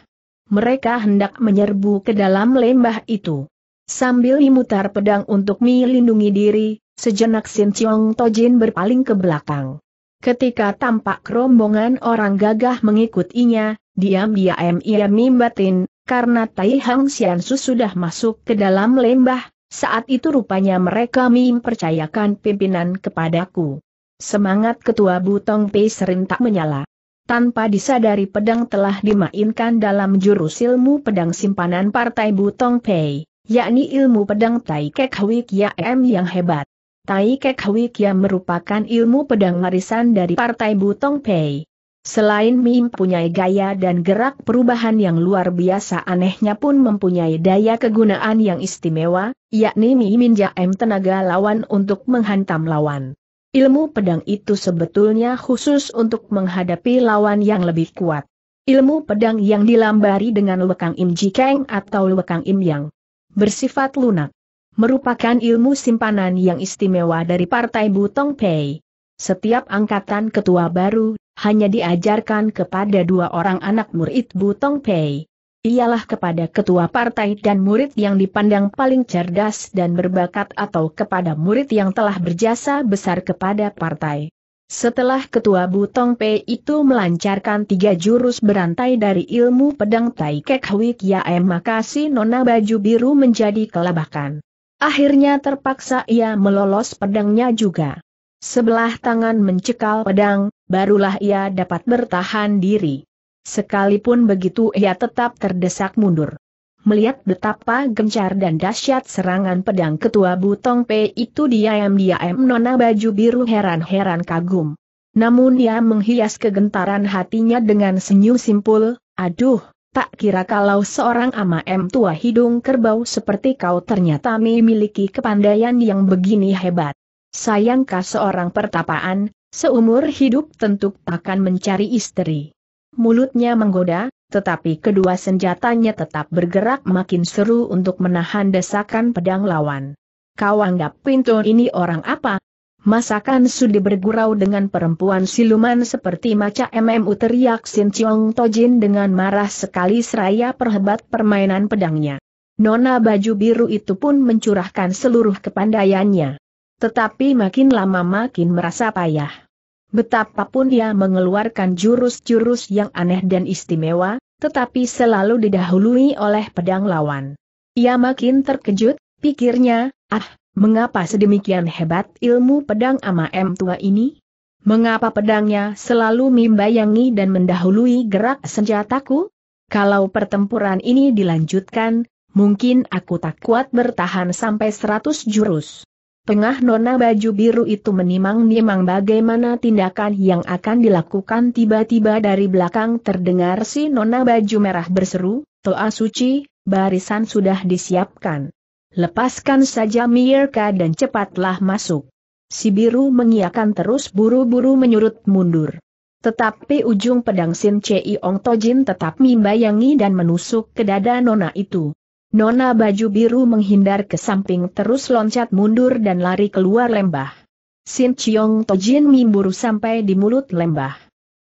Mereka hendak menyerbu ke dalam lembah itu. Sambil memutar pedang untuk melindungi diri, Sejenak Sin Chiong Tojin berpaling ke belakang. Ketika tampak rombongan orang gagah mengikutinya, diam-diam ia mimbatin, karena Tai Hang Su sudah masuk ke dalam lembah, saat itu rupanya mereka mempercayakan pimpinan kepadaku. Semangat ketua Butong Pei serentak menyala. Tanpa disadari pedang telah dimainkan dalam jurus ilmu pedang simpanan partai Butong Pei, yakni ilmu pedang Tai Kek Kya M yang hebat. Tai Kek Hui Kia merupakan ilmu pedang warisan dari Partai Butong Pei. Selain Mim mempunyai gaya dan gerak perubahan yang luar biasa anehnya pun mempunyai daya kegunaan yang istimewa, yakni Mi Minja M tenaga lawan untuk menghantam lawan. Ilmu pedang itu sebetulnya khusus untuk menghadapi lawan yang lebih kuat. Ilmu pedang yang dilambari dengan lekang Im Ji Keng atau lekang Im Yang. Bersifat lunak merupakan ilmu simpanan yang istimewa dari Partai Butong Pei. Setiap angkatan ketua baru, hanya diajarkan kepada dua orang anak murid Butong Pei. Ialah kepada ketua partai dan murid yang dipandang paling cerdas dan berbakat atau kepada murid yang telah berjasa besar kepada partai. Setelah ketua Butong Pei itu melancarkan tiga jurus berantai dari ilmu pedang Tai Kek Hwi Yae makasi nona baju biru menjadi kelabakan. Akhirnya terpaksa ia melolos pedangnya juga. Sebelah tangan mencekal pedang, barulah ia dapat bertahan diri. Sekalipun begitu ia tetap terdesak mundur. Melihat betapa gencar dan dahsyat serangan pedang ketua Butong P itu diam-diam nona baju biru heran-heran kagum. Namun ia menghias kegentaran hatinya dengan senyum simpul, aduh, Tak kira kalau seorang ama M tua hidung kerbau seperti kau ternyata memiliki kepandaian yang begini hebat. Sayangkah seorang pertapaan, seumur hidup tentu takkan mencari istri. Mulutnya menggoda, tetapi kedua senjatanya tetap bergerak makin seru untuk menahan desakan pedang lawan. Kau anggap pintu ini orang apa, Masakan Sudi bergurau dengan perempuan siluman seperti maca MMU teriak Sin Chiong Tojin dengan marah sekali seraya perhebat permainan pedangnya. Nona baju biru itu pun mencurahkan seluruh kepandaiannya. Tetapi makin lama makin merasa payah. Betapapun ia mengeluarkan jurus-jurus yang aneh dan istimewa, tetapi selalu didahului oleh pedang lawan. Ia makin terkejut, pikirnya, ah, Mengapa sedemikian hebat ilmu pedang ama M tua ini? Mengapa pedangnya selalu membayangi dan mendahului gerak senjataku? Kalau pertempuran ini dilanjutkan, mungkin aku tak kuat bertahan sampai seratus jurus. Tengah nona baju biru itu menimang-nimang bagaimana tindakan yang akan dilakukan tiba-tiba dari belakang terdengar si nona baju merah berseru, Toa suci, barisan sudah disiapkan. Lepaskan saja Mirka dan cepatlah masuk. Si biru mengiakan terus buru-buru menyurut mundur. Tetapi ujung pedang Sin Chei Ong Tojin tetap membayangi dan menusuk ke dada Nona itu. Nona baju biru menghindar ke samping terus loncat mundur dan lari keluar lembah. Sin Chiong Tojin mimburu sampai di mulut lembah.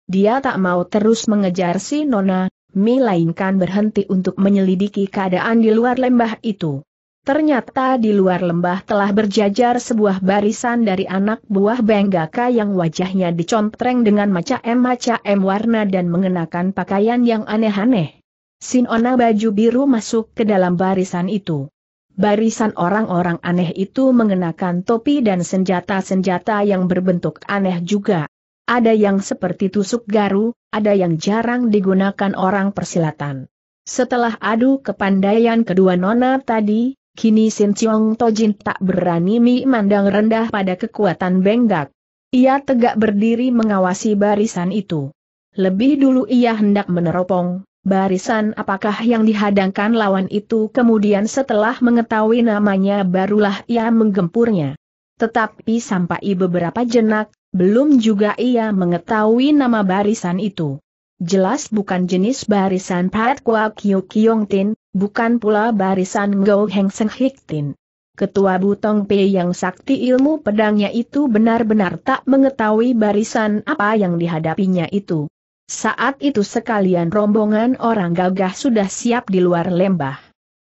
Dia tak mau terus mengejar si Nona, melainkan berhenti untuk menyelidiki keadaan di luar lembah itu. Ternyata di luar lembah telah berjajar sebuah barisan dari anak buah Benggaka yang wajahnya dicontreng dengan macam-macam warna dan mengenakan pakaian yang aneh-aneh. Sinona baju biru masuk ke dalam barisan itu. Barisan orang-orang aneh itu mengenakan topi dan senjata-senjata yang berbentuk aneh juga. Ada yang seperti tusuk garu, ada yang jarang digunakan orang persilatan. Setelah adu kepandaian kedua nona tadi, Kini Sin Chiong Tojin tak berani memandang rendah pada kekuatan Benggak. Ia tegak berdiri mengawasi barisan itu. Lebih dulu ia hendak meneropong, barisan apakah yang dihadangkan lawan itu kemudian setelah mengetahui namanya barulah ia menggempurnya. Tetapi sampai beberapa jenak, belum juga ia mengetahui nama barisan itu. Jelas bukan jenis barisan Pat Kwa Kyo Kyong Tin, bukan pula barisan Ngou Heng Seng Hik Ketua Butong P yang sakti ilmu pedangnya itu benar-benar tak mengetahui barisan apa yang dihadapinya itu. Saat itu sekalian rombongan orang gagah sudah siap di luar lembah.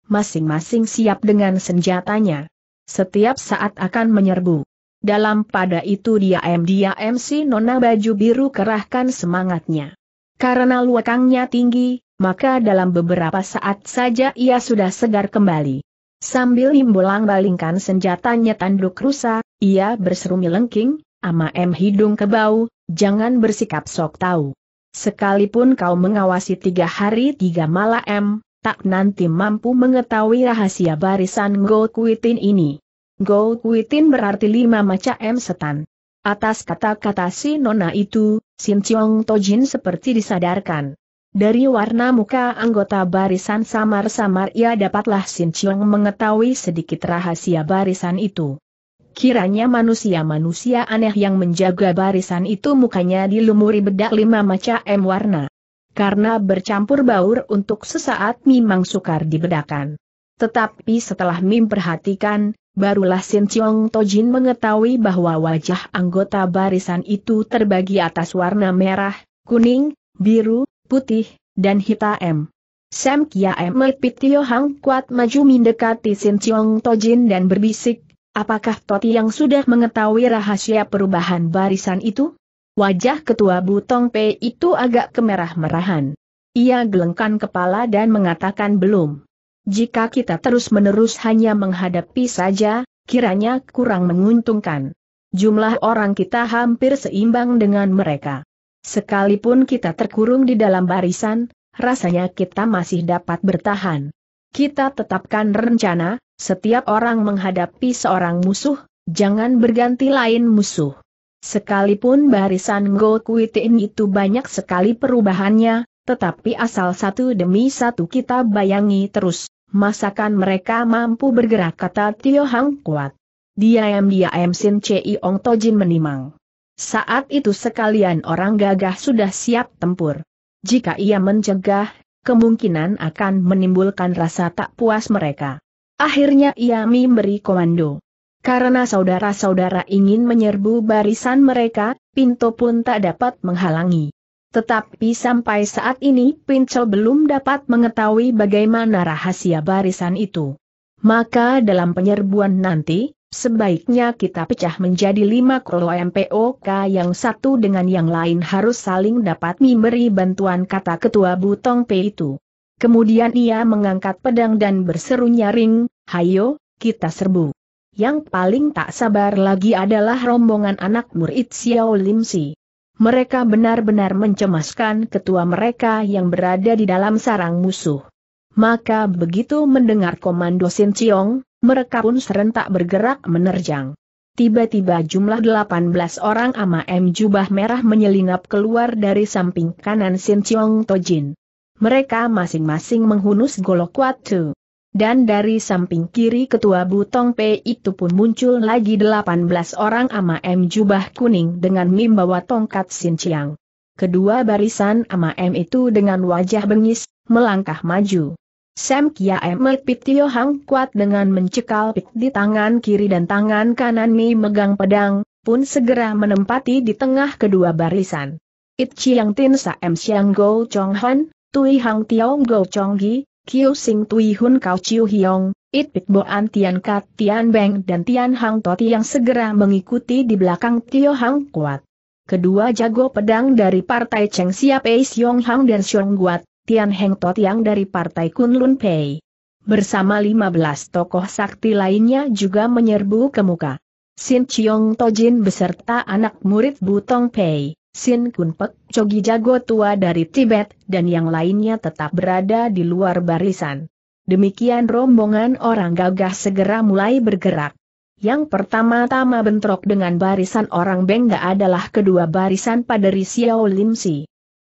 Masing-masing siap dengan senjatanya. Setiap saat akan menyerbu. Dalam pada itu M dia MC Nona Baju Biru kerahkan semangatnya. Karena luakangnya tinggi, maka dalam beberapa saat saja ia sudah segar kembali. Sambil himbolang balingkan senjatanya tanduk rusa, ia berseru melengking, ama em hidung kebau, jangan bersikap sok tahu. Sekalipun kau mengawasi tiga hari tiga malam, tak nanti mampu mengetahui rahasia barisan Go Kuitin ini. Go Kuitin berarti lima macam setan. Atas kata-kata si nona itu, Sin Chiong Tojin seperti disadarkan. Dari warna muka anggota barisan samar-samar ia dapatlah Sin Chiong mengetahui sedikit rahasia barisan itu. Kiranya manusia-manusia aneh yang menjaga barisan itu mukanya dilumuri bedak lima macam warna. Karena bercampur baur untuk sesaat memang sukar dibedakan. Tetapi setelah Mim perhatikan, barulah Sin Chiong Tojin mengetahui bahwa wajah anggota barisan itu terbagi atas warna merah, kuning, biru, putih, dan hitam. Sam Kia Met Pitio Hang kuat maju mendekati Sin Chiong Tojin dan berbisik, apakah Toti yang sudah mengetahui rahasia perubahan barisan itu? Wajah ketua Butong P itu agak kemerah-merahan. Ia gelengkan kepala dan mengatakan belum. Jika kita terus-menerus hanya menghadapi saja, kiranya kurang menguntungkan. Jumlah orang kita hampir seimbang dengan mereka. Sekalipun kita terkurung di dalam barisan, rasanya kita masih dapat bertahan. Kita tetapkan rencana, setiap orang menghadapi seorang musuh, jangan berganti lain musuh. Sekalipun barisan Go Kuitin itu banyak sekali perubahannya, tetapi asal satu demi satu kita bayangi terus, masakan mereka mampu bergerak kata Tio Hang kuat. Diam-diam Sin Chei Ong Tojin menimang. Saat itu sekalian orang gagah sudah siap tempur. Jika ia mencegah, kemungkinan akan menimbulkan rasa tak puas mereka. Akhirnya ia memberi komando. Karena saudara-saudara ingin menyerbu barisan mereka, Pinto pun tak dapat menghalangi. Tetapi sampai saat ini Pincel belum dapat mengetahui bagaimana rahasia barisan itu. Maka dalam penyerbuan nanti, Sebaiknya kita pecah menjadi lima kolo MPOK yang satu dengan yang lain harus saling dapat memberi bantuan kata ketua Butong P itu. Kemudian ia mengangkat pedang dan berseru nyaring, hayo, kita serbu. Yang paling tak sabar lagi adalah rombongan anak murid Xiao Lim Si. Mereka benar-benar mencemaskan ketua mereka yang berada di dalam sarang musuh. Maka begitu mendengar komando Sin Chiong, mereka pun serentak bergerak menerjang. Tiba-tiba jumlah 18 orang M jubah merah menyelinap keluar dari samping kanan Sin Chiong Tojin. Mereka masing-masing menghunus golok watu. Dan dari samping kiri ketua Butong P itu pun muncul lagi 18 orang M jubah kuning dengan membawa tongkat Sin Chiang. Kedua barisan ama M itu dengan wajah bengis, melangkah maju. Sam Kiai Emet Tio Hang kuat dengan mencekal pik di tangan kiri dan tangan kanan Mi megang pedang, pun segera menempati di tengah kedua barisan. It Chiang Tin Em Siang Go Chong Han, Tui Hang Tiong Go Chong Gi, Kiu Sing Tui Hun Kau Chiu Hiong, It Pik Boan Tian Kat Tian Beng dan Tian Hang Toti yang segera mengikuti di belakang Tio Hang Kuat. Kedua jago pedang dari partai Cheng Siap Ace Yong Hang dan Xiong Guat, Tian Heng Tot yang dari Partai Kunlun Pei. Bersama 15 tokoh sakti lainnya juga menyerbu ke muka. Sin Chiong Tojin beserta anak murid Butong Pei, Sin Kun Cogi Jago Tua dari Tibet, dan yang lainnya tetap berada di luar barisan. Demikian rombongan orang gagah segera mulai bergerak. Yang pertama-tama bentrok dengan barisan orang Bengga adalah kedua barisan pada Xiao Lim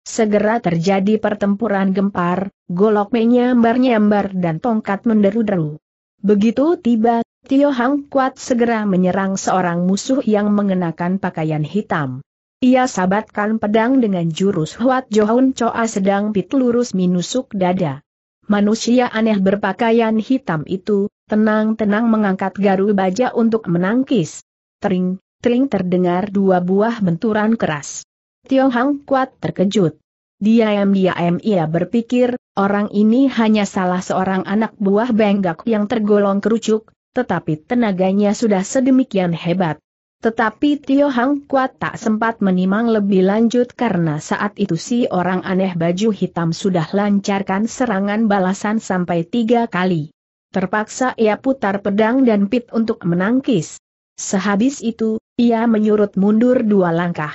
Segera terjadi pertempuran gempar, golok menyambar-nyambar dan tongkat menderu-deru. Begitu tiba, Tio Hang Kuat segera menyerang seorang musuh yang mengenakan pakaian hitam. Ia sabatkan pedang dengan jurus Huat Johun Choa sedang pit lurus minusuk dada. Manusia aneh berpakaian hitam itu, tenang-tenang mengangkat garu baja untuk menangkis. Tering, tering terdengar dua buah benturan keras. Tiong Hang Kuat terkejut. Diam-diam ia berpikir, orang ini hanya salah seorang anak buah Benggak yang tergolong kerucuk, tetapi tenaganya sudah sedemikian hebat. Tetapi Tio Hang Kuat tak sempat menimang lebih lanjut karena saat itu si orang aneh baju hitam sudah lancarkan serangan balasan sampai tiga kali. Terpaksa ia putar pedang dan pit untuk menangkis. Sehabis itu, ia menyurut mundur dua langkah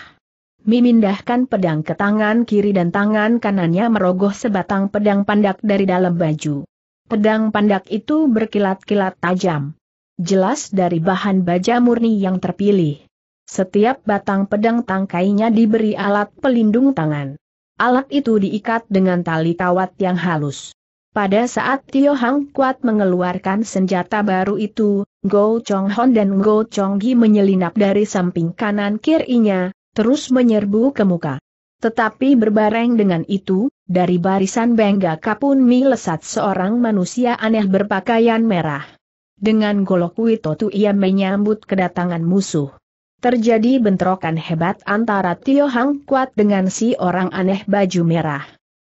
memindahkan pedang ke tangan kiri dan tangan kanannya merogoh sebatang pedang pandak dari dalam baju. Pedang pandak itu berkilat-kilat tajam. Jelas dari bahan baja murni yang terpilih. Setiap batang pedang tangkainya diberi alat pelindung tangan. Alat itu diikat dengan tali kawat yang halus. Pada saat Tio Hang Kuat mengeluarkan senjata baru itu, Go Chong Hon dan Go Chong Gi menyelinap dari samping kanan kirinya, terus menyerbu ke muka. Tetapi berbareng dengan itu, dari barisan Bengga Kapun Mi lesat seorang manusia aneh berpakaian merah. Dengan golok Witotu ia menyambut kedatangan musuh. Terjadi bentrokan hebat antara Tio Hang Kuat dengan si orang aneh baju merah.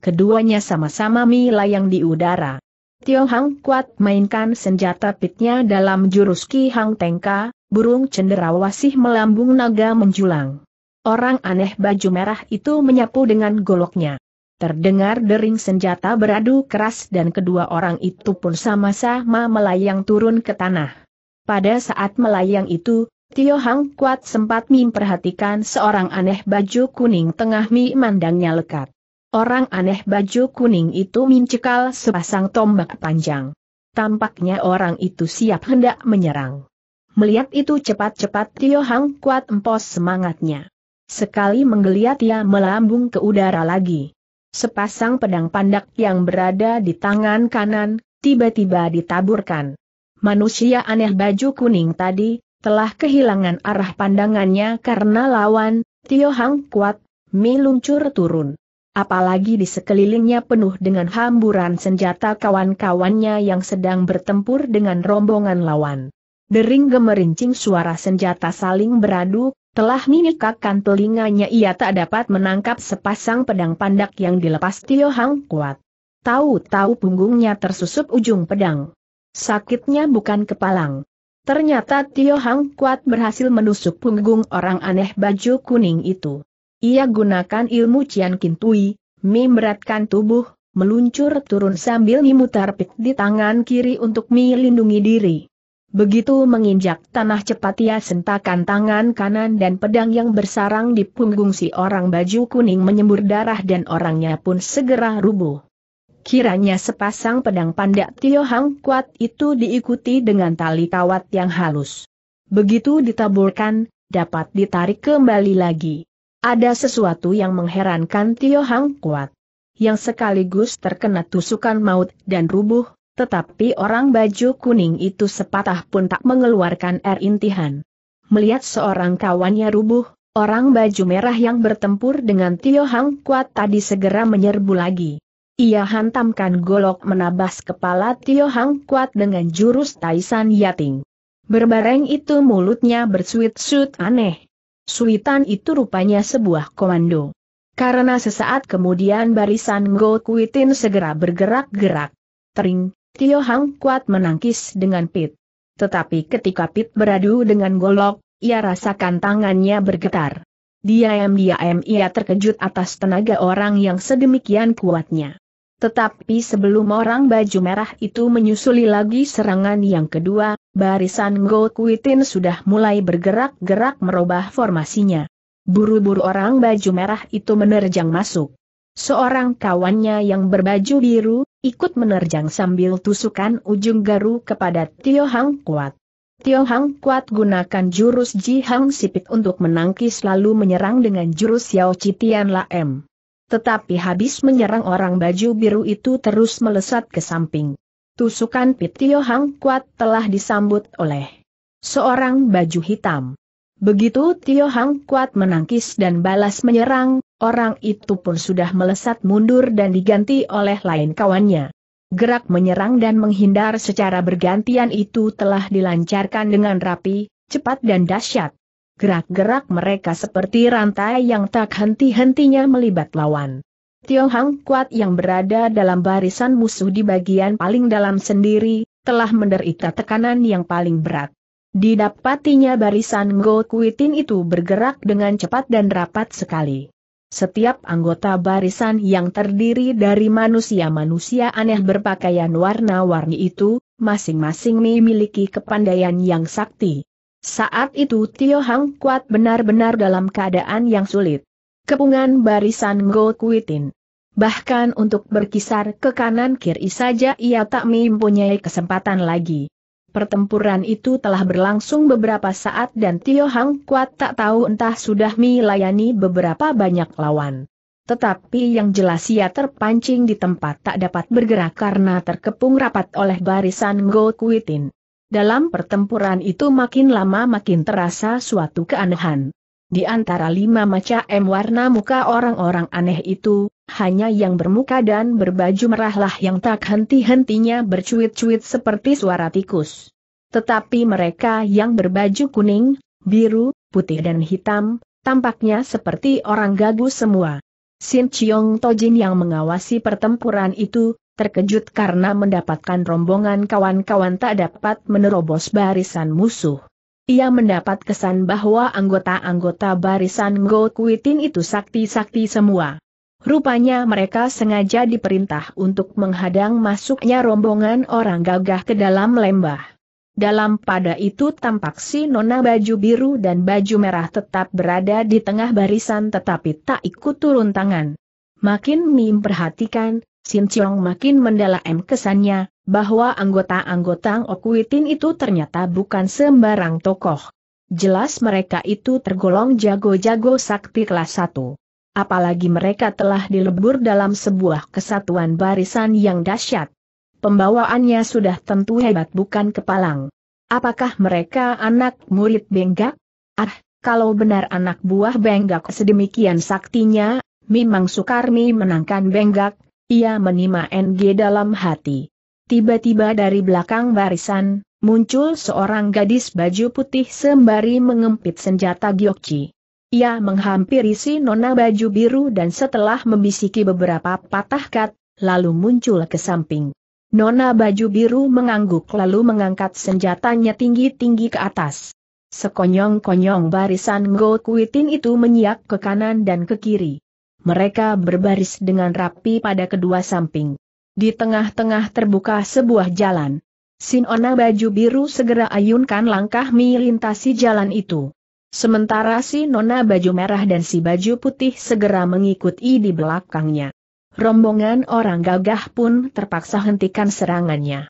Keduanya sama-sama melayang di udara. Tio Hang Kuat mainkan senjata pitnya dalam jurus Ki Hang Tengka, burung cenderawasih melambung naga menjulang. Orang aneh baju merah itu menyapu dengan goloknya. Terdengar dering senjata beradu keras dan kedua orang itu pun sama-sama melayang turun ke tanah. Pada saat melayang itu, Tio Hang Kuat sempat memperhatikan seorang aneh baju kuning tengah memandangnya lekat. Orang aneh baju kuning itu mencekal sepasang tombak panjang. Tampaknya orang itu siap hendak menyerang. Melihat itu cepat-cepat Tio Hang Kuat empos semangatnya. Sekali menggeliat ia melambung ke udara lagi. Sepasang pedang pandak yang berada di tangan kanan, tiba-tiba ditaburkan. Manusia aneh baju kuning tadi, telah kehilangan arah pandangannya karena lawan, Tio Hang kuat, Mi luncur turun. Apalagi di sekelilingnya penuh dengan hamburan senjata kawan-kawannya yang sedang bertempur dengan rombongan lawan. Dering gemerincing suara senjata saling beradu, telah menyekakkan telinganya ia tak dapat menangkap sepasang pedang pandak yang dilepas Tio Hang kuat. Tahu-tahu punggungnya tersusup ujung pedang. Sakitnya bukan kepalang. Ternyata Tio Hang kuat berhasil menusuk punggung orang aneh baju kuning itu. Ia gunakan ilmu Cian Kintui, memberatkan tubuh, meluncur turun sambil memutar pik di tangan kiri untuk melindungi diri. Begitu menginjak tanah cepat ia sentakan tangan kanan dan pedang yang bersarang di punggung si orang baju kuning menyembur darah dan orangnya pun segera rubuh. Kiranya sepasang pedang pandak Tio Hang kuat itu diikuti dengan tali kawat yang halus. Begitu ditaburkan, dapat ditarik kembali lagi. Ada sesuatu yang mengherankan Tio Hang kuat. Yang sekaligus terkena tusukan maut dan rubuh, tetapi orang baju kuning itu sepatah pun tak mengeluarkan air intihan. Melihat seorang kawannya rubuh, orang baju merah yang bertempur dengan Tio Hang Kuat tadi segera menyerbu lagi. Ia hantamkan golok menabas kepala Tio Hang Kuat dengan jurus Taisan Yating. Berbareng itu mulutnya bersuit-suit aneh. Suitan itu rupanya sebuah komando. Karena sesaat kemudian barisan Go Kuitin segera bergerak-gerak. Tering, Tio Hang kuat menangkis dengan Pit. Tetapi ketika Pit beradu dengan golok, ia rasakan tangannya bergetar. Diam-diam ia terkejut atas tenaga orang yang sedemikian kuatnya. Tetapi sebelum orang baju merah itu menyusuli lagi serangan yang kedua, barisan Go Kuitin sudah mulai bergerak-gerak merubah formasinya. Buru-buru orang baju merah itu menerjang masuk. Seorang kawannya yang berbaju biru, ikut menerjang sambil tusukan ujung garu kepada Tio Hang Kuat. Tio Hang Kuat gunakan jurus Ji Hang Sipit untuk menangkis lalu menyerang dengan jurus Yao Citian La M. Tetapi habis menyerang orang baju biru itu terus melesat ke samping. Tusukan Pit Tio Hang Kuat telah disambut oleh seorang baju hitam. Begitu Tio Hang kuat menangkis dan balas menyerang, orang itu pun sudah melesat mundur dan diganti oleh lain kawannya. Gerak menyerang dan menghindar secara bergantian itu telah dilancarkan dengan rapi, cepat dan dahsyat. Gerak-gerak mereka seperti rantai yang tak henti-hentinya melibat lawan. Tio Hang Kuat yang berada dalam barisan musuh di bagian paling dalam sendiri, telah menderita tekanan yang paling berat. Didapatinya barisan Go Kuitin itu bergerak dengan cepat dan rapat sekali. Setiap anggota barisan yang terdiri dari manusia-manusia aneh berpakaian warna-warni itu, masing-masing memiliki kepandaian yang sakti. Saat itu Tio Hang Kuat benar-benar dalam keadaan yang sulit. Kepungan barisan Go Kuitin. Bahkan untuk berkisar ke kanan kiri saja ia tak mempunyai kesempatan lagi. Pertempuran itu telah berlangsung beberapa saat dan Tio Hang Kuat tak tahu entah sudah melayani beberapa banyak lawan. Tetapi yang jelas ia terpancing di tempat tak dapat bergerak karena terkepung rapat oleh barisan Go Kuitin. Dalam pertempuran itu makin lama makin terasa suatu keanehan. Di antara lima macam warna muka orang-orang aneh itu, hanya yang bermuka dan berbaju merahlah yang tak henti-hentinya bercuit-cuit seperti suara tikus. Tetapi mereka yang berbaju kuning, biru, putih dan hitam, tampaknya seperti orang gagu semua. Sin Chiong Tojin yang mengawasi pertempuran itu, terkejut karena mendapatkan rombongan kawan-kawan tak dapat menerobos barisan musuh. Ia mendapat kesan bahwa anggota-anggota barisan Ngo Kuitin itu sakti-sakti semua. Rupanya mereka sengaja diperintah untuk menghadang masuknya rombongan orang gagah ke dalam lembah. Dalam pada itu tampak si nona baju biru dan baju merah tetap berada di tengah barisan tetapi tak ikut turun tangan. Makin Mim perhatikan, Sin Chong makin mendalam kesannya, bahwa anggota-anggota Okuitin itu ternyata bukan sembarang tokoh. Jelas mereka itu tergolong jago-jago sakti kelas 1. Apalagi mereka telah dilebur dalam sebuah kesatuan barisan yang dahsyat. Pembawaannya sudah tentu hebat bukan kepalang. Apakah mereka anak murid Benggak? Ah, kalau benar anak buah Benggak sedemikian saktinya, memang Sukarmi menangkan Benggak, ia menima NG dalam hati. Tiba-tiba dari belakang barisan, muncul seorang gadis baju putih sembari mengempit senjata Gyokci. Ia menghampiri si nona baju biru dan setelah membisiki beberapa patah kat, lalu muncul ke samping. Nona baju biru mengangguk lalu mengangkat senjatanya tinggi-tinggi ke atas. Sekonyong-konyong barisan Ngo Kuitin itu menyiak ke kanan dan ke kiri. Mereka berbaris dengan rapi pada kedua samping. Di tengah-tengah terbuka sebuah jalan. Sinona baju biru segera ayunkan langkah melintasi jalan itu. Sementara si nona baju merah dan si baju putih segera mengikuti di belakangnya. Rombongan orang gagah pun terpaksa hentikan serangannya.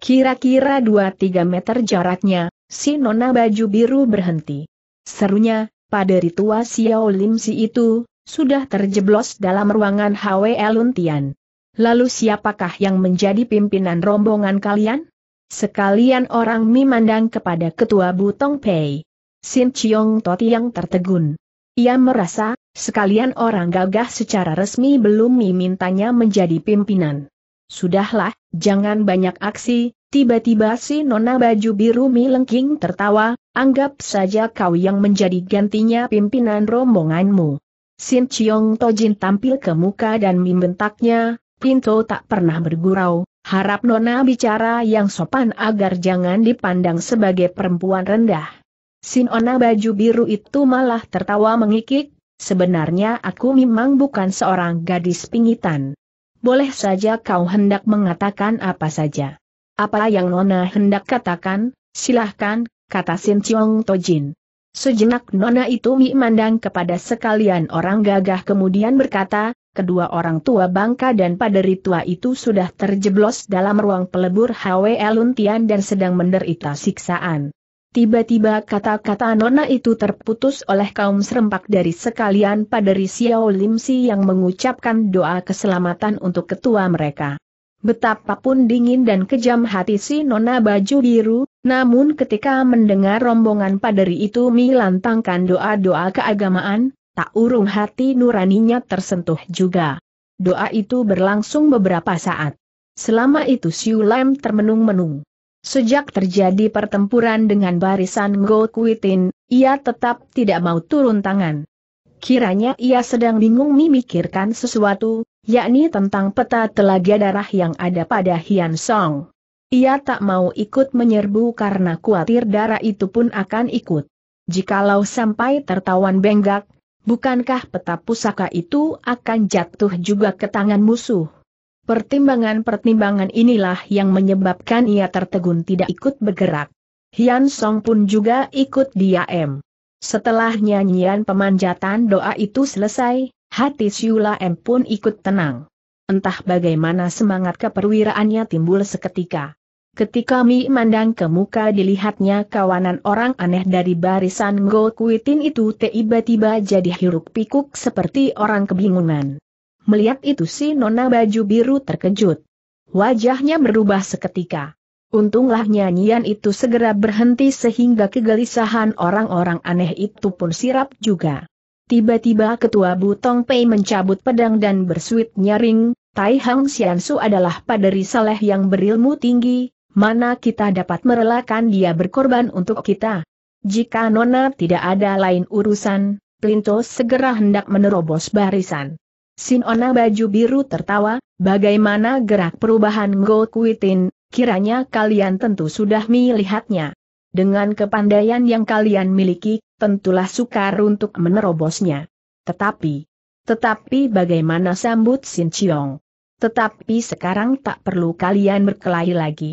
Kira-kira 2-3 meter jaraknya, si nona baju biru berhenti. Serunya, pada ritual Xiao Lim Si itu, sudah terjeblos dalam ruangan HW Eluntian. Lalu siapakah yang menjadi pimpinan rombongan kalian? Sekalian orang memandang kepada ketua Butong Pei. Sin Chiong Toti yang tertegun. Ia merasa, sekalian orang gagah secara resmi belum memintanya menjadi pimpinan. Sudahlah, jangan banyak aksi, tiba-tiba si nona baju biru Mi Lengking tertawa, anggap saja kau yang menjadi gantinya pimpinan rombonganmu. Sin Chiong Tojin tampil ke muka dan membentaknya, Pinto tak pernah bergurau, harap Nona bicara yang sopan agar jangan dipandang sebagai perempuan rendah. Sinona baju biru itu malah tertawa mengikik, sebenarnya aku memang bukan seorang gadis pingitan. Boleh saja kau hendak mengatakan apa saja. Apa yang Nona hendak katakan, silahkan, kata Sin Chiong Tojin. Sejenak Nona itu memandang kepada sekalian orang gagah kemudian berkata, kedua orang tua bangka dan paderi tua itu sudah terjeblos dalam ruang pelebur Hwe Luntian dan sedang menderita siksaan. Tiba-tiba kata-kata nona itu terputus oleh kaum serempak dari sekalian paderi Xiao Limsi yang mengucapkan doa keselamatan untuk ketua mereka. Betapapun dingin dan kejam hati si nona baju biru, namun ketika mendengar rombongan paderi itu melantangkan doa-doa keagamaan, tak urung hati nuraninya tersentuh juga. Doa itu berlangsung beberapa saat. Selama itu Siu Lam termenung-menung. Sejak terjadi pertempuran dengan barisan Go Kuitin, ia tetap tidak mau turun tangan. Kiranya ia sedang bingung memikirkan sesuatu, yakni tentang peta telaga darah yang ada pada Hian Song. Ia tak mau ikut menyerbu karena khawatir darah itu pun akan ikut. Jikalau sampai tertawan benggak, bukankah peta pusaka itu akan jatuh juga ke tangan musuh? Pertimbangan-pertimbangan inilah yang menyebabkan ia tertegun tidak ikut bergerak. Hian Song pun juga ikut diam. Setelah nyanyian pemanjatan doa itu selesai, hati Siula M pun ikut tenang. Entah bagaimana semangat keperwiraannya timbul seketika. Ketika Mi mandang ke muka dilihatnya kawanan orang aneh dari barisan Go Kuitin itu tiba-tiba jadi hiruk pikuk seperti orang kebingungan. Melihat itu si nona baju biru terkejut. Wajahnya berubah seketika. Untunglah nyanyian itu segera berhenti sehingga kegelisahan orang-orang aneh itu pun sirap juga. Tiba-tiba ketua Butong Pei mencabut pedang dan bersuit nyaring, Tai Hang Xiansu adalah paderi saleh yang berilmu tinggi, mana kita dapat merelakan dia berkorban untuk kita. Jika Nona tidak ada lain urusan, Plinto segera hendak menerobos barisan. Sinona baju biru tertawa, bagaimana gerak perubahan Go Kuitin, kiranya kalian tentu sudah melihatnya. Dengan kepandaian yang kalian miliki, tentulah sukar untuk menerobosnya. Tetapi, tetapi bagaimana sambut Sin Chiong? Tetapi sekarang tak perlu kalian berkelahi lagi.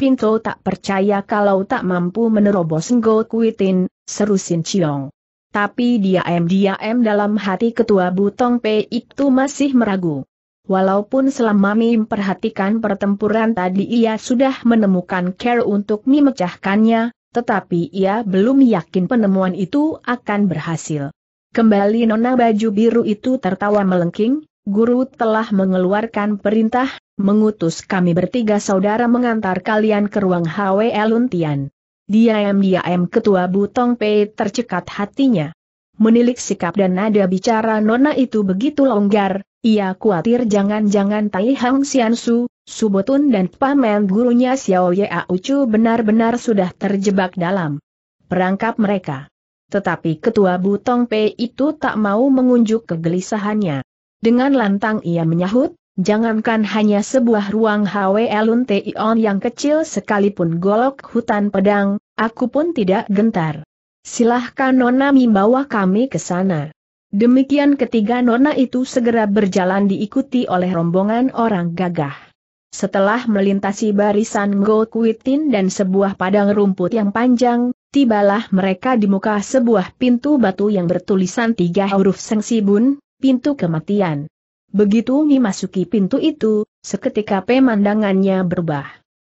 Pinto tak percaya kalau tak mampu menerobos Ngo Kuitin, seru Sin Chiong. Tapi dia diam dalam hati ketua Butong P itu masih meragu. Walaupun selama mim perhatikan pertempuran tadi ia sudah menemukan care untuk memecahkannya, tetapi ia belum yakin penemuan itu akan berhasil. Kembali nona baju biru itu tertawa melengking, Guru telah mengeluarkan perintah, mengutus kami bertiga saudara mengantar kalian ke ruang HWL Untian. Diam-diam ketua Butong P tercekat hatinya. Menilik sikap dan nada bicara Nona itu begitu longgar, ia khawatir jangan-jangan Tai Hang Su, Subotun dan pamen gurunya Xiao Ya Ucu benar-benar sudah terjebak dalam perangkap mereka. Tetapi ketua Butong P itu tak mau mengunjuk kegelisahannya. Dengan lantang ia menyahut, jangankan hanya sebuah ruang HWL Tion yang kecil sekalipun golok hutan pedang, aku pun tidak gentar. Silahkan Nona membawa kami ke sana. Demikian ketiga Nona itu segera berjalan diikuti oleh rombongan orang gagah. Setelah melintasi barisan Go Kuitin dan sebuah padang rumput yang panjang, tibalah mereka di muka sebuah pintu batu yang bertulisan tiga huruf Sengsibun, pintu kematian. Begitu memasuki pintu itu, seketika pemandangannya berubah.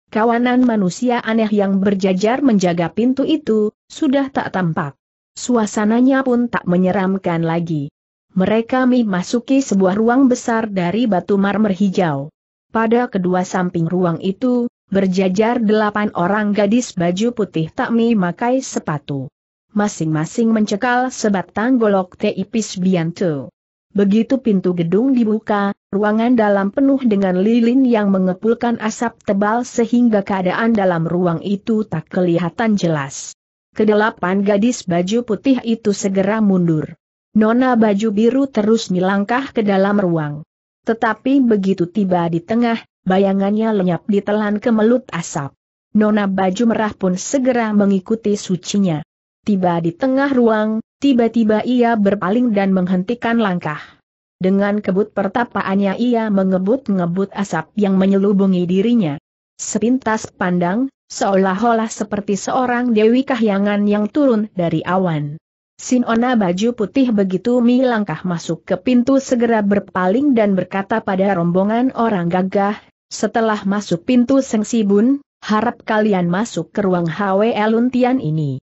Kawanan manusia aneh yang berjajar menjaga pintu itu, sudah tak tampak. Suasananya pun tak menyeramkan lagi. Mereka memasuki sebuah ruang besar dari batu marmer hijau. Pada kedua samping ruang itu, berjajar delapan orang gadis baju putih tak memakai sepatu. Masing-masing mencekal sebatang golok teipis biantu. Begitu pintu gedung dibuka, ruangan dalam penuh dengan lilin yang mengepulkan asap tebal sehingga keadaan dalam ruang itu tak kelihatan jelas. Kedelapan gadis baju putih itu segera mundur. Nona baju biru terus melangkah ke dalam ruang. Tetapi begitu tiba di tengah, bayangannya lenyap ditelan kemelut asap. Nona baju merah pun segera mengikuti sucinya tiba di tengah ruang, tiba-tiba ia berpaling dan menghentikan langkah. Dengan kebut pertapaannya ia mengebut-ngebut asap yang menyelubungi dirinya. Sepintas pandang, seolah-olah seperti seorang dewi kahyangan yang turun dari awan. Sinona baju putih begitu mi masuk ke pintu segera berpaling dan berkata pada rombongan orang gagah, setelah masuk pintu sengsibun, harap kalian masuk ke ruang HW Eluntian ini.